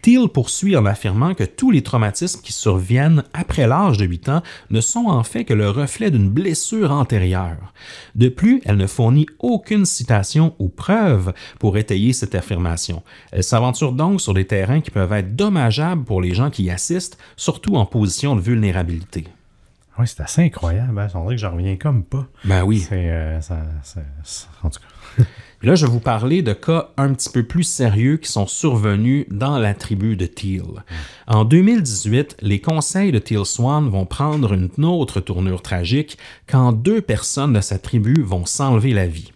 Thiel poursuit en affirmant que tous les traumatismes qui surviennent après l'âge de 8 ans ne sont en fait que le reflet d'une blessure antérieure. De plus, elle ne fournit aucune citation ou preuve pour étayer cette affirmation. Elle s'aventure donc sur des terrains qui peuvent être dommageables pour les gens qui y assistent, surtout en position de vulnérabilité. Ah oui, c'est assez incroyable. Hein. On dirait que j'en reviens comme pas. Ben oui. C'est, euh, en tout cas. là, je vais vous parler de cas un petit peu plus sérieux qui sont survenus dans la tribu de Teal. En 2018, les conseils de Teal Swan vont prendre une autre tournure tragique quand deux personnes de sa tribu vont s'enlever la vie.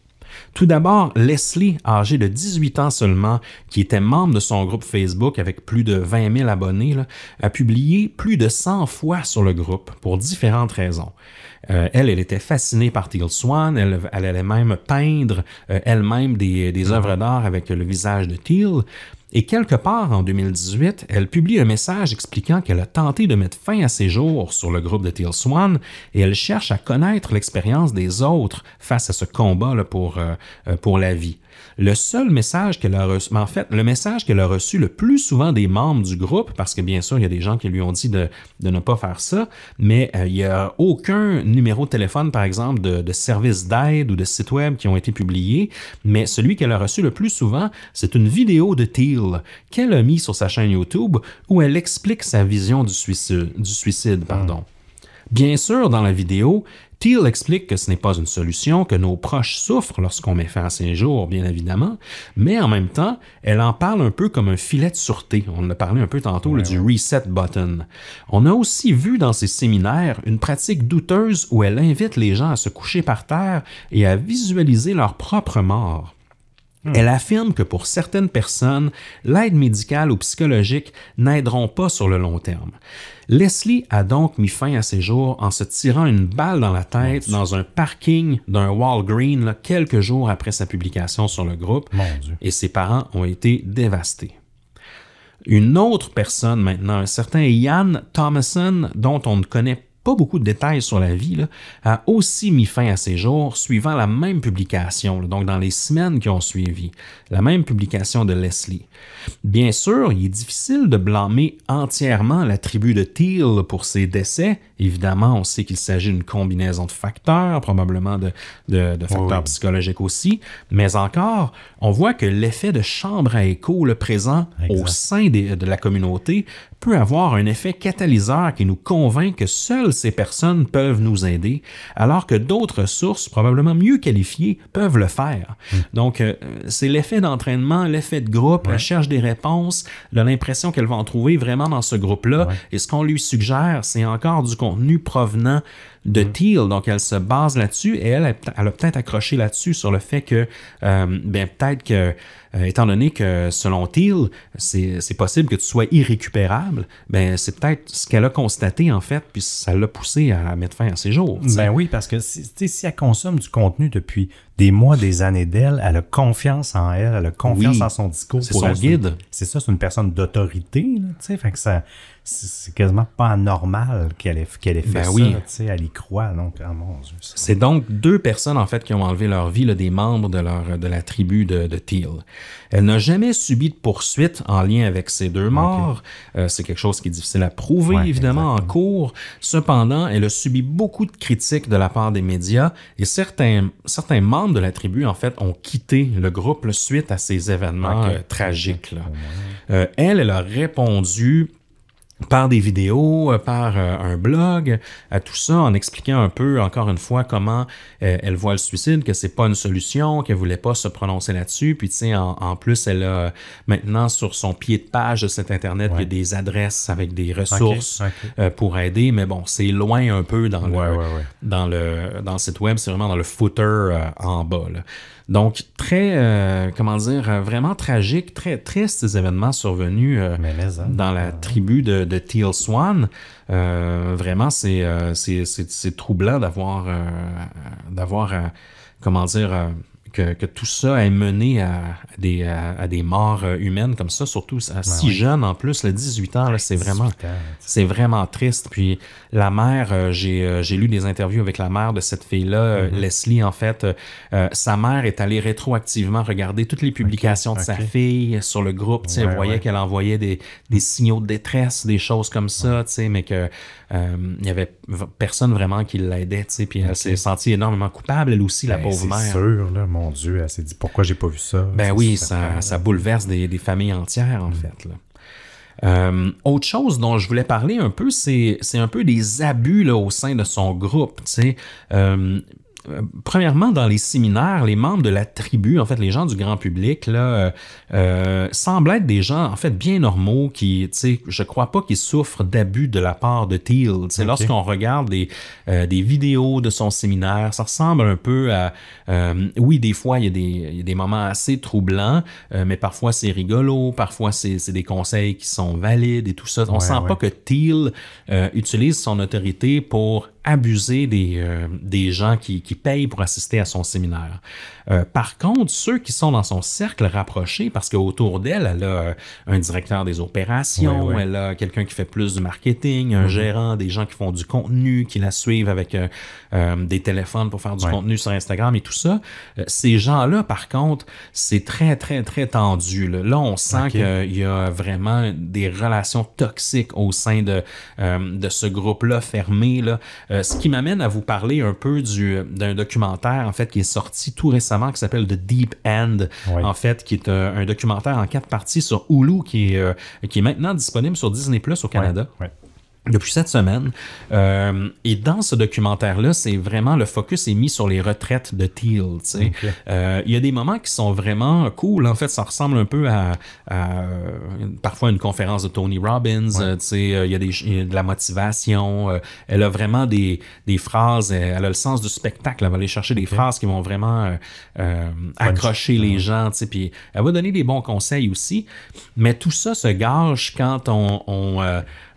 Tout d'abord, Leslie, âgée de 18 ans seulement, qui était membre de son groupe Facebook avec plus de 20 000 abonnés, a publié plus de 100 fois sur le groupe pour différentes raisons. Euh, elle, elle était fascinée par Teal Swan. Elle, allait même peindre euh, elle-même des, des œuvres d'art avec le visage de Teal. Et quelque part en 2018, elle publie un message expliquant qu'elle a tenté de mettre fin à ses jours sur le groupe de Teal Swan et elle cherche à connaître l'expérience des autres face à ce combat là, pour, euh, pour la vie. Le seul message qu'elle a reçu, en fait, le message qu'elle a reçu le plus souvent des membres du groupe, parce que bien sûr, il y a des gens qui lui ont dit de, ne pas faire ça, mais euh, il n'y a aucun numéro de téléphone, par exemple, de, service d'aide ou de site web qui ont été publiés, mais celui qu'elle a reçu le plus souvent, c'est une vidéo de Teal qu'elle a mise sur sa chaîne YouTube où elle explique sa vision du suicide. Du suicide pardon. Hmm. Bien sûr, dans la vidéo, Thiel explique que ce n'est pas une solution, que nos proches souffrent lorsqu'on met fin à ces jours, bien évidemment, mais en même temps, elle en parle un peu comme un filet de sûreté. On a parlé un peu tantôt du reset button. On a aussi vu dans ses séminaires une pratique douteuse où elle invite les gens à se coucher par terre et à visualiser leur propre mort. Hmm. Elle affirme que pour certaines personnes, l'aide médicale ou psychologique n'aideront pas sur le long terme. Leslie a donc mis fin à ses jours en se tirant une balle dans la tête dans un parking d'un Walgreen quelques jours après sa publication sur le groupe et ses parents ont été dévastés. Une autre personne maintenant, un certain Ian Thomason, dont on ne connaît pas beaucoup de détails sur la vie, a aussi mis fin à ses jours suivant la même publication, donc dans les semaines qui ont suivi, la même publication de Leslie. Bien sûr, il est difficile de blâmer entièrement la tribu de Thiel pour ses décès. Évidemment, on sait qu'il s'agit d'une combinaison de facteurs, probablement de, facteurs psychologiques aussi, mais encore, on voit que l'effet de chambre à écho le présent au sein de la communauté peut avoir un effet catalyseur qui nous convainc que seules ces personnes peuvent nous aider, alors que d'autres sources, probablement mieux qualifiées, peuvent le faire. Hmm. Donc, euh, c'est l'effet d'entraînement, l'effet de groupe, la recherche des réponses, l'impression qu'elle va en trouver vraiment dans ce groupe-là, et ce qu'on lui suggère, c'est encore du contenu provenant de mhm. Donc, elle se base là-dessus et elle, elle a peut-être accroché là-dessus sur le fait que, euh, ben, peut-être que, euh, étant donné que selon Thiel, c'est possible que tu sois irrécupérable, ben, c'est peut-être ce qu'elle a constaté en fait, puis ça l'a poussé à mettre fin à ses jours. Ben oui, parce que si elle consomme du contenu depuis des mois, des années d'elle. Elle a confiance en elle, elle a confiance en son discours. C'est son guide. C'est ça, c'est une personne d'autorité. Fait que ça, c'est quasiment pas normal qu'elle ait, qu'elle ait fait ben ça. Oui. Elle y croit. Donc, ah, mon Dieu. C'est donc deux personnes, en fait, qui ont enlevé leur vie, là, des membres de, leur, de la tribu de, de Thiel. Elle n'a jamais subi de poursuite en lien avec ces deux morts. Euh, c'est quelque chose qui est difficile à prouver, évidemment, en cours. Cependant, elle a subi beaucoup de critiques de la part des médias et certains, certains membres de la tribu, en fait, ont quitté le groupe suite à ces événements euh, tragiques. Là. Euh, elle, elle a répondu par des vidéos, euh, par euh, un blog, à euh, tout ça, en expliquant un peu, encore une fois, comment elle voit le suicide, que c'est pas une solution, qu'elle voulait pas se prononcer là-dessus. Puis, tu sais, en, plus, elle a maintenant sur son pied de page de cet Internet, des adresses avec des ressources pour aider. Mais bon, c'est loin un peu dans, le, dans, le, dans le site web, c'est vraiment dans le footer en bas. Donc, très, euh, comment dire, euh, vraiment tragique, très triste, ces événements survenus euh, hein. dans la tribu de, de Teal Swan. vraiment, c'est, c'est, troublant d'avoir, d'avoir comment dire, que, tout ça ait mené à, des, des morts humaines comme ça, surtout à si ben jeunes en plus, le 18 ans, c'est vraiment, c'est vraiment triste. Puis la mère, euh, euh, j'ai lu des interviews avec la mère de cette fille-là, euh, mm-hmm. Leslie, en fait. sa mère est allée rétroactivement regarder toutes les publications de sa fille sur le groupe. elle voyait qu'elle envoyait des, signaux de détresse, des choses comme ça, mais qu'il n'y avait personne vraiment qui l'aidait. Puis elle s'est sentie énormément coupable, elle aussi, la ben, pauvre mère. C'est sûr, mon Dieu, elle s'est dit pourquoi j'ai pas vu ça. Ben oui, ça, bouleverse des, familles entières, en mm. fait. Là. Euh, autre chose dont je voulais parler un peu, c'est un peu des abus là, au sein de son groupe. Euh, euh, premièrement, dans les séminaires, les membres de la tribu, en fait, les gens du grand public, là, euh, euh, semblent être des gens, en fait, bien normaux qui, tu sais, je crois pas qu'ils souffrent d'abus de la part de Thiel. Lorsqu'on regarde euh, des, vidéos de son séminaire, ça ressemble un peu à. oui, des fois, il y, a des, moments assez troublants, mais parfois c'est rigolo, parfois c'est des conseils qui sont valides et tout ça. On sent pas que Thiel utilise son autorité pour abuser des, euh, des gens qui, qui, payent pour assister à son séminaire. Euh, par contre, ceux qui sont dans son cercle rapproché, parce qu'autour d'elle, elle a euh, un directeur des opérations, elle a quelqu'un qui fait plus du marketing, un mhm. gérant, des gens qui font du contenu, qui la suivent avec euh, des téléphones pour faire du contenu sur Instagram et tout ça. ces gens-là, par contre, c'est très, très, très tendu. Là, on sent qu'il y a vraiment des relations toxiques au sein de, de ce groupe-là fermé. ce qui m'amène à vous parler un peu d'un documentaire, en fait, qui est sorti tout récemment qui s'appelle The Deep End, en fait, qui est un, documentaire en quatre parties sur Hulu, qui est, euh, qui est maintenant disponible sur Disney Plus au Canada depuis cette semaine. Euh, et dans ce documentaire-là, c'est vraiment le focus est mis sur les retraites de Teal. Euh, il sais. y a des moments qui sont vraiment cool. En fait, ça ressemble un peu à, parfois une conférence de Tony Robbins. Euh, sais, Il y, a de la motivation. elle a vraiment des, phrases. Elle, a le sens du spectacle. Elle va aller chercher des phrases qui vont vraiment accrocher les gens. Puis elle va donner des bons conseils aussi. Mais tout ça se gâche quand on,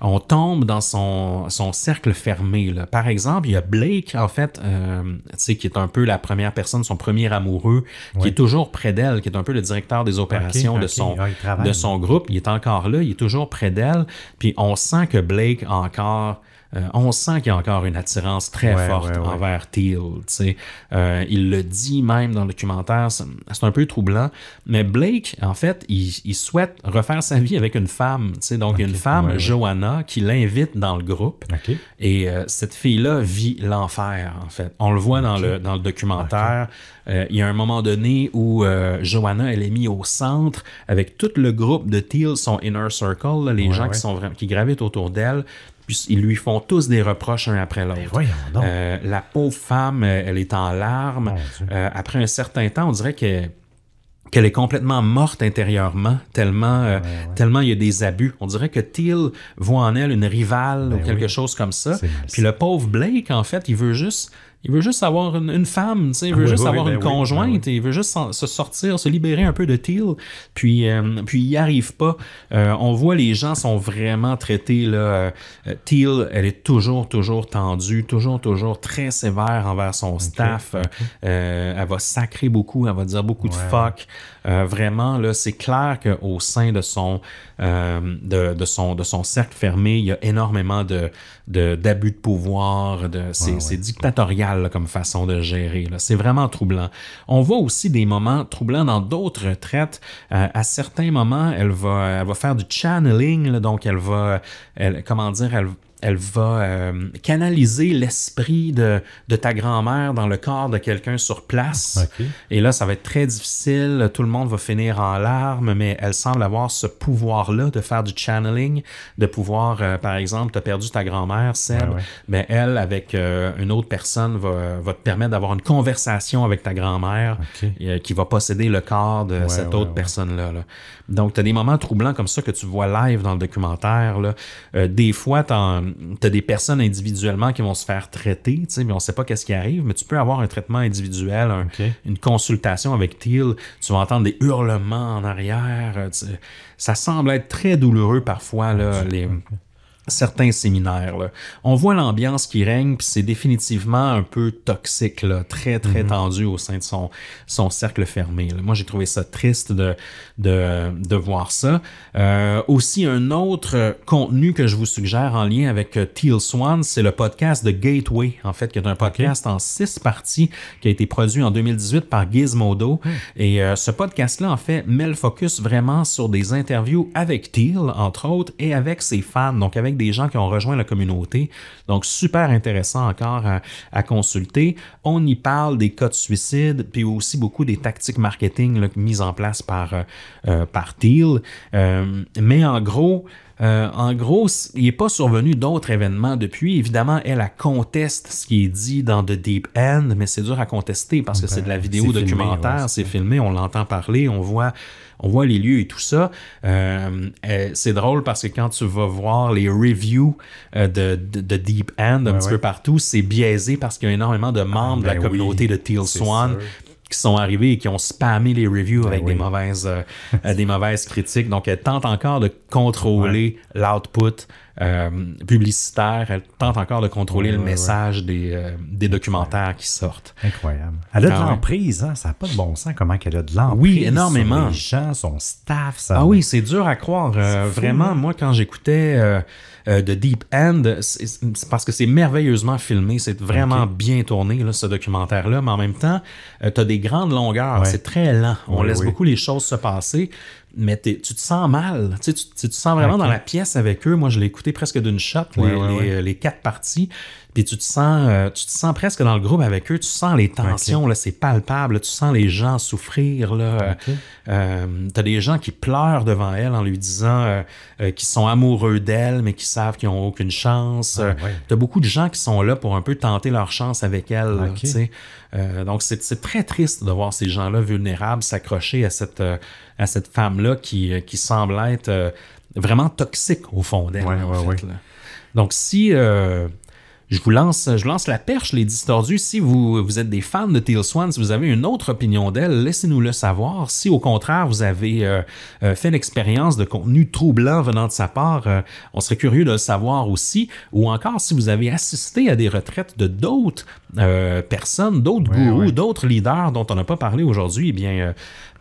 on tombe dans son, cercle fermé. Par exemple, il y a Blake, en fait, euh, qui est un peu la première personne, son premier amoureux, qui est toujours près d'elle, qui est un peu le directeur des opérations de, Son, ah, de son groupe. Il est encore là, il est toujours près d'elle. Puis on sent que Blake encore euh, on sent qu'il y a encore une attirance très forte envers envers Teal. Euh, il le dit même dans le documentaire, c'est un peu troublant. Mais Blake, en fait, il, souhaite refaire sa vie avec une femme. T'sais. Donc, une femme, Joanna, qui l'invite dans le groupe. Et euh, cette fille-là vit l'enfer, en fait. On le voit dans, le, dans le documentaire. il y a un moment donné où Joanna elle est mise au centre avec tout le groupe de Teal, son inner circle, les gens Qui, sont, qui gravitent autour d'elle. Puis ils lui font tous des reproches un après l'autre. Ben euh, la pauvre femme, euh, elle est en larmes. Euh, après un certain temps, on dirait qu'elle qu'elle est complètement morte intérieurement, tellement, tellement il y a des abus. On dirait que Teal voit en elle une rivale ben ou quelque chose comme ça. Puis le pauvre Blake, en fait, il veut juste il veut juste avoir une, femme, tu sais, il veut juste avoir ben une ben conjointe, et il veut juste se sortir, se libérer un peu de Teal, puis, euh, puis il n'y arrive pas. Euh, on voit les gens sont vraiment traités, là. Euh, Teal, elle est toujours, toujours tendue, toujours, toujours très sévère envers son staff. elle va sacrer beaucoup, elle va dire beaucoup de fuck. Euh, vraiment, là, c'est clair qu'au sein de son, euh, de, son, de son cercle fermé, il y a énormément de, d'abus de, pouvoir. De, c'est, dictatorial comme façon de gérer. C'est vraiment troublant. On voit aussi des moments troublants dans d'autres retraites. Euh, à certains moments, elle va, elle va faire du channeling. donc, elle va, elle, comment dire, elle elle va euh, canaliser l'esprit de, de, ta grand-mère dans le corps de quelqu'un sur place. Et là, ça va être très difficile. Tout le monde va finir en larmes, mais elle semble avoir ce pouvoir-là de faire du channeling, de pouvoir, euh, par exemple, tu as perdu ta grand-mère, Seb, mais elle, avec euh, une autre personne, va, va te permettre d'avoir une conversation avec ta grand-mère qui va posséder le corps de cette autre personne-là. Là. Donc, tu as des moments troublants comme ça que tu vois live dans le documentaire. des fois, tu en as des personnes individuellement qui vont se faire traiter, mais on ne sait pas qu'est-ce qui arrive, mais tu peux avoir un traitement individuel, une consultation avec Thiel, tu vas entendre des hurlements en arrière. Euh, ça semble être très douloureux parfois, les certains séminaires. On voit l'ambiance qui règne, puis c'est définitivement un peu toxique, très, très mhm. tendu au sein de son, son cercle fermé. Moi, j'ai trouvé ça triste de, de, voir ça. Euh, aussi, un autre contenu que je vous suggère en lien avec euh, Teal Swan, c'est le podcast de Gateway, en fait, qui est un podcast en six parties qui a été produit en 2018 par Gizmodo. Hmm. Et euh, ce podcast-là, en fait, met le focus vraiment sur des interviews avec Teal, entre autres, et avec ses fans, donc avec des gens qui ont rejoint la communauté. Donc, super intéressant encore à, consulter. On y parle des cas de suicide, puis aussi beaucoup des tactiques marketing mises en place par, euh, par Thiel. Euh, mais en gros, euh, en gros, il n'est pas survenu d'autres événements depuis. Évidemment, elle, conteste ce qui est dit dans The Deep End, mais c'est dur à contester parce que c'est ben, de la vidéo documentaire, c'est filmé, on l'entend parler, on voit, on voit les lieux et tout ça. c'est drôle parce que quand tu vas voir les reviews de, The Deep End un petit peu partout, c'est biaisé parce qu'il y a énormément de membres de ah, la ben communauté de Teal Swan qui sont arrivés et qui ont spammé les reviews ben avec des, mauvaises, euh, euh, des mauvaises critiques. Donc, elle tente encore de contrôler l'output euh, publicitaire. Elle tente encore de contrôler le message Des, euh, documentaires qui sortent. Incroyable. Elle a de ah l'emprise, hein? ça n'a pas de bon sens comment qu'elle a de l'emprise. Oui, énormément. gens, son staff. Ça... Ah oui, c'est dur à croire. Euh, vraiment, hein? moi, quand j'écoutais The Deep End, parce que c'est merveilleusement filmé, c'est vraiment bien tourné, là, ce documentaire-là, mais en même temps, tu as des grandes longueurs, c'est très lent. On laisse beaucoup les choses se passer mais tu te sens mal. Tu, te sens vraiment dans la pièce avec eux. Moi, je l'ai écouté presque d'une shot, euh, les, quatre parties. Puis tu te sens, euh, tu te sens presque dans le groupe avec eux. Tu sens les tensions, là, c'est palpable. Tu sens les gens souffrir. Là. as euh, t'as des gens qui pleurent devant elle en lui disant euh, qu'ils sont amoureux d'elle, mais qui savent qu'ils n'ont aucune chance. Tu ah, T'as beaucoup de gens qui sont là pour un peu tenter leur chance avec elle. donc c'est, très triste de voir ces gens-là vulnérables s'accrocher à cette, à cette femme-là qui, semble être vraiment toxique au fond d'elle. donc si, je vous lance, je lance la perche, les distordus. Si vous, vous êtes des fans de Teal Swan, si vous avez une autre opinion d'elle, laissez-nous le savoir. Si au contraire, vous avez euh, euh, fait l'expérience de contenu troublant venant de sa part, euh, on serait curieux de le savoir aussi. Ou encore, si vous avez assisté à des retraites de d'autres personnes, d'autres gourous, d'autres leaders dont on n'a pas parlé aujourd'hui, eh bien,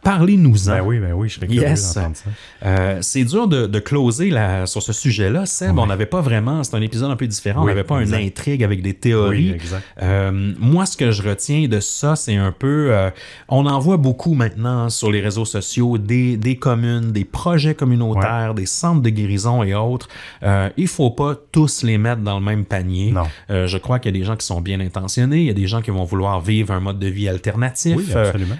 Parlez-nous-en. Ben oui, ben oui, je serais curieux d'entendre ça. Euh, c'est dur de, closer sur ce sujet-là. Seb, on n'avait pas vraiment, c'est un épisode un peu différent, on n'avait pas une intrigue avec des théories. Euh, moi, ce que je retiens de ça, c'est un peu, euh, on en voit beaucoup maintenant sur les réseaux sociaux, des, communes, des projets communautaires, des centres de guérison et autres. il ne faut pas tous les mettre dans le même panier. je crois qu'il y a des gens qui sont bien intentionnés, il y a des gens qui vont vouloir vivre un mode de vie alternatif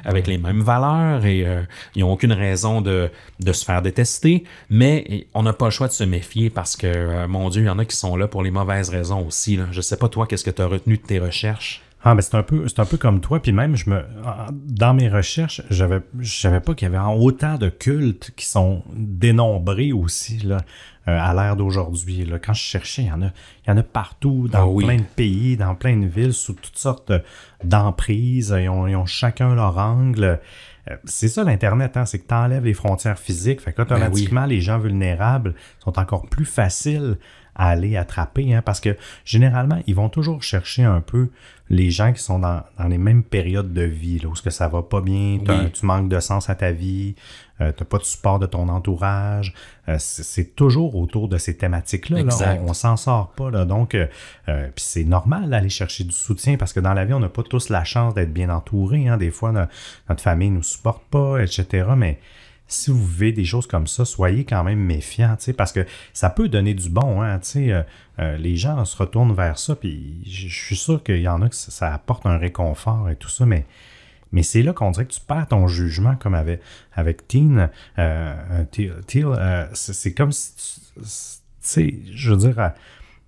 avec les mêmes valeurs euh, ils n'ont aucune raison de, se faire détester, mais on n'a pas le choix de se méfier parce que, euh, mon Dieu, il y en a qui sont là pour les mauvaises raisons aussi. Là. Je sais pas, toi, qu'est-ce que tu as retenu de tes recherches? Ah, c'est un peu, un peu comme toi. Puis même, je me, ah, dans mes recherches, j'avais, ne savais pas qu'il y avait autant de cultes qui sont dénombrés aussi euh, à l'ère d'aujourd'hui. Quand je cherchais, il y en a, il y en a partout, dans ah plein de pays, dans plein de villes, sous toutes sortes d'emprises. ils ont chacun leur angle. Euh, c'est ça l'Internet, hein, c'est que tu enlèves les frontières physiques. Fait que ben les gens vulnérables sont encore plus faciles à aller attraper, hein, parce que généralement, ils vont toujours chercher un peu les gens qui sont dans, les mêmes périodes de vie, là, où ce que ça va pas bien, tu manques de sens à ta vie, n'as euh, pas de support de ton entourage. Euh, c'est toujours autour de ces thématiques-là. On, s'en sort pas. Donc, euh, c'est normal d'aller chercher du soutien parce que dans la vie, on n'a pas tous la chance d'être bien entouré. Hein. Des fois, notre famille ne nous supporte pas, etc. Mais si vous vivez des choses comme ça, soyez quand même méfiants, parce que ça peut donner du bon. Hein, les gens se retournent vers ça, puis je suis sûr qu'il y en a que ça apporte un réconfort et tout ça, mais mais c'est là qu'on dirait que tu perds ton jugement, comme avec, avec Teen. Euh, euh, euh c'est comme si tu sais, je veux dire,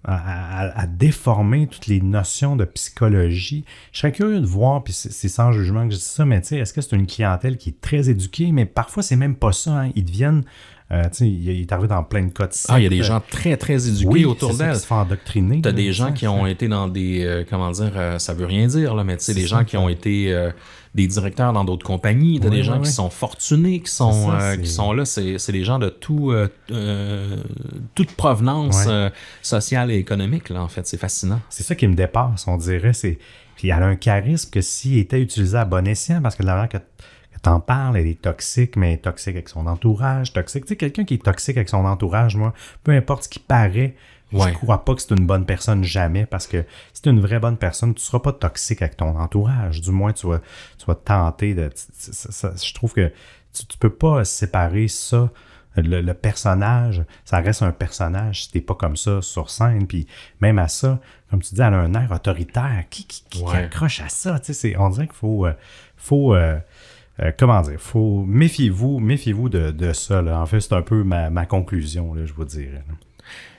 à, déformer toutes les notions de psychologie. Je serais curieux de voir, puis c'est sans jugement que je dis ça, mais tu sais, est-ce que c'est une clientèle qui est très éduquée? Mais parfois, c'est même pas ça. Hein. Ils deviennent euh, il, il est arrivé dans plein de cas Ah, il y a des gens très, très éduqués autour d'elle. Qui se font endoctriner. des gens qui ont été dans des. Euh, comment dire, euh, ça veut rien dire, là, mais tu sais, des gens qui ont été des directeurs dans d'autres compagnies, tu des gens qui sont fortunés, qui sont, qui sont là. C'est des gens de tout, toute provenance sociale et économique, là, en fait. C'est fascinant. C'est ça qui me dépasse, on dirait. C'est. Puis elle a un charisme que s'il était utilisé à bon escient, parce que de la manière que t'en parles, elle est toxique, mais toxique avec son entourage, toxique. Tu sais, quelqu'un qui est toxique avec son entourage, moi, peu importe ce qui paraît, je crois pas que c'est une bonne personne jamais, parce que si t'es une vraie bonne personne, tu seras pas toxique avec ton entourage. Du moins, tu vas, tu vas tenter de. je trouve que tu, peux pas séparer ça. Le, personnage, ça reste un personnage si t'es pas comme ça sur scène. Puis même à ça, comme tu dis, elle a un air autoritaire. Qui, accroche à ça? Tu sais, on dirait qu'il faut, euh, faut euh, euh, comment dire, faut méfiez-vous, méfiez-vous de, de ça. En fait, c'est un peu ma, conclusion, je vous dirais.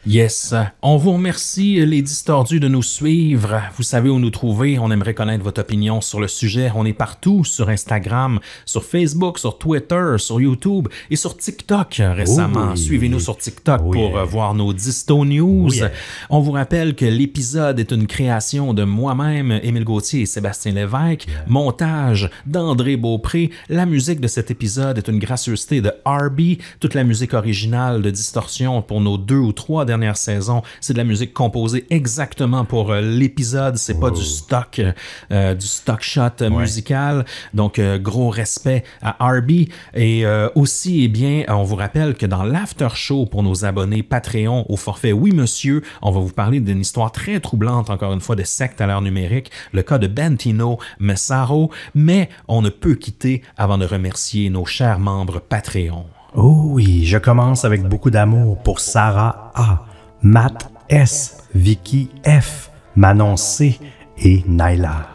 Yes. On vous remercie, les distordus, de nous suivre. Vous savez où nous trouver. On aimerait connaître votre opinion sur le sujet. On est partout, sur Instagram, sur Facebook, sur Twitter, sur YouTube et sur TikTok euh, récemment. Oh Suivez-nous sur TikTok oh pour euh, voir nos disto news. Oh On vous rappelle que l'épisode est une création de moi-même, Émile Gauthier et Sébastien Lévesque. Montage d'André Beaupré. La musique de cet épisode est une gracieuseté de Arby. Toute la musique originale de Distorsion pour nos deux ou trois dernière saison, C'est de la musique composée exactement pour euh, l'épisode. C'est pas du stock, euh, euh, du stock shot musical. Donc, gros respect à Arby. Et aussi, eh bien, on vous rappelle que dans l'after show pour nos abonnés Patreon au forfait Oui Monsieur, on va vous parler d'une histoire très troublante, encore une fois, de secte à l'heure numérique, le cas de Bentino Messaro. Mais on ne peut quitter avant de remercier nos chers membres Patreon. Oh oui, je commence avec beaucoup d'amour pour Sarah A, Matt S, Vicky F, Manon C et Naila.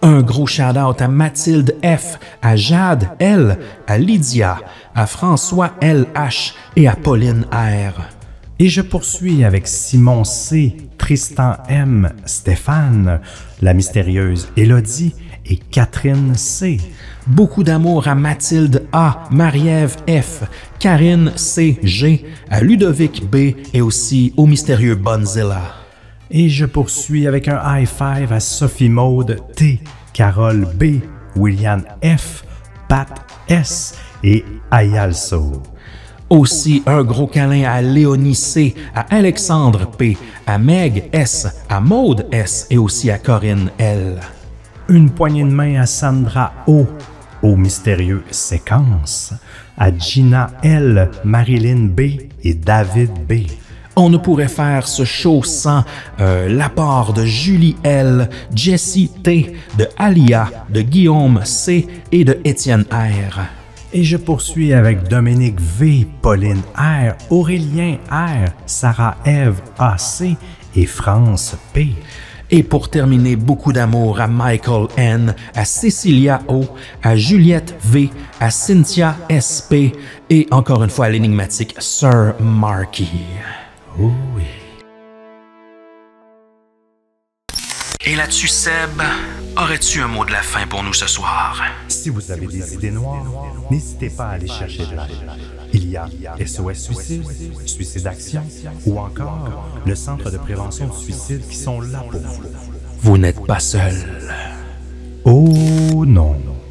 Un gros shout-out à Mathilde F, à Jade L, à Lydia, à François LH et à Pauline R. Et je poursuis avec Simon C, Tristan M, Stéphane, la mystérieuse Elodie, Catherine C. Beaucoup d'amour à Mathilde A, Marie-Ève F, Karine C, G, à Ludovic B et aussi au mystérieux Bonzilla. Et je poursuis avec un high five à Sophie Maude T, Carole B, William F, Pat S et Ayalso. Aussi, un gros câlin à Léonie C, à Alexandre P, à Meg S, à Maude S et aussi à Corinne L une poignée de main à Sandra O aux mystérieux séquences, à Gina L, Marilyn B et David B. On ne pourrait faire ce show sans euh, l'apport de Julie L, Jessie T, de Alia, de Guillaume C et de Étienne R. Et je poursuis avec Dominique V, Pauline R, Aurélien R, Sarah Eve AC et France P. Et pour terminer, beaucoup d'amour à Michael N, à Cecilia O, à Juliette V, à Cynthia SP et encore une fois à l'énigmatique Sir Marky. Oh oui. Et là-dessus, Seb, aurais-tu un mot de la fin pour nous ce soir? Si vous avez des idées noires, n'hésitez pas à aller chercher de la. Il y a SOS Suicide, Suicide Action ou encore le Centre de prévention du suicide qui sont là pour vous. Vous n'êtes pas seul. Oh non.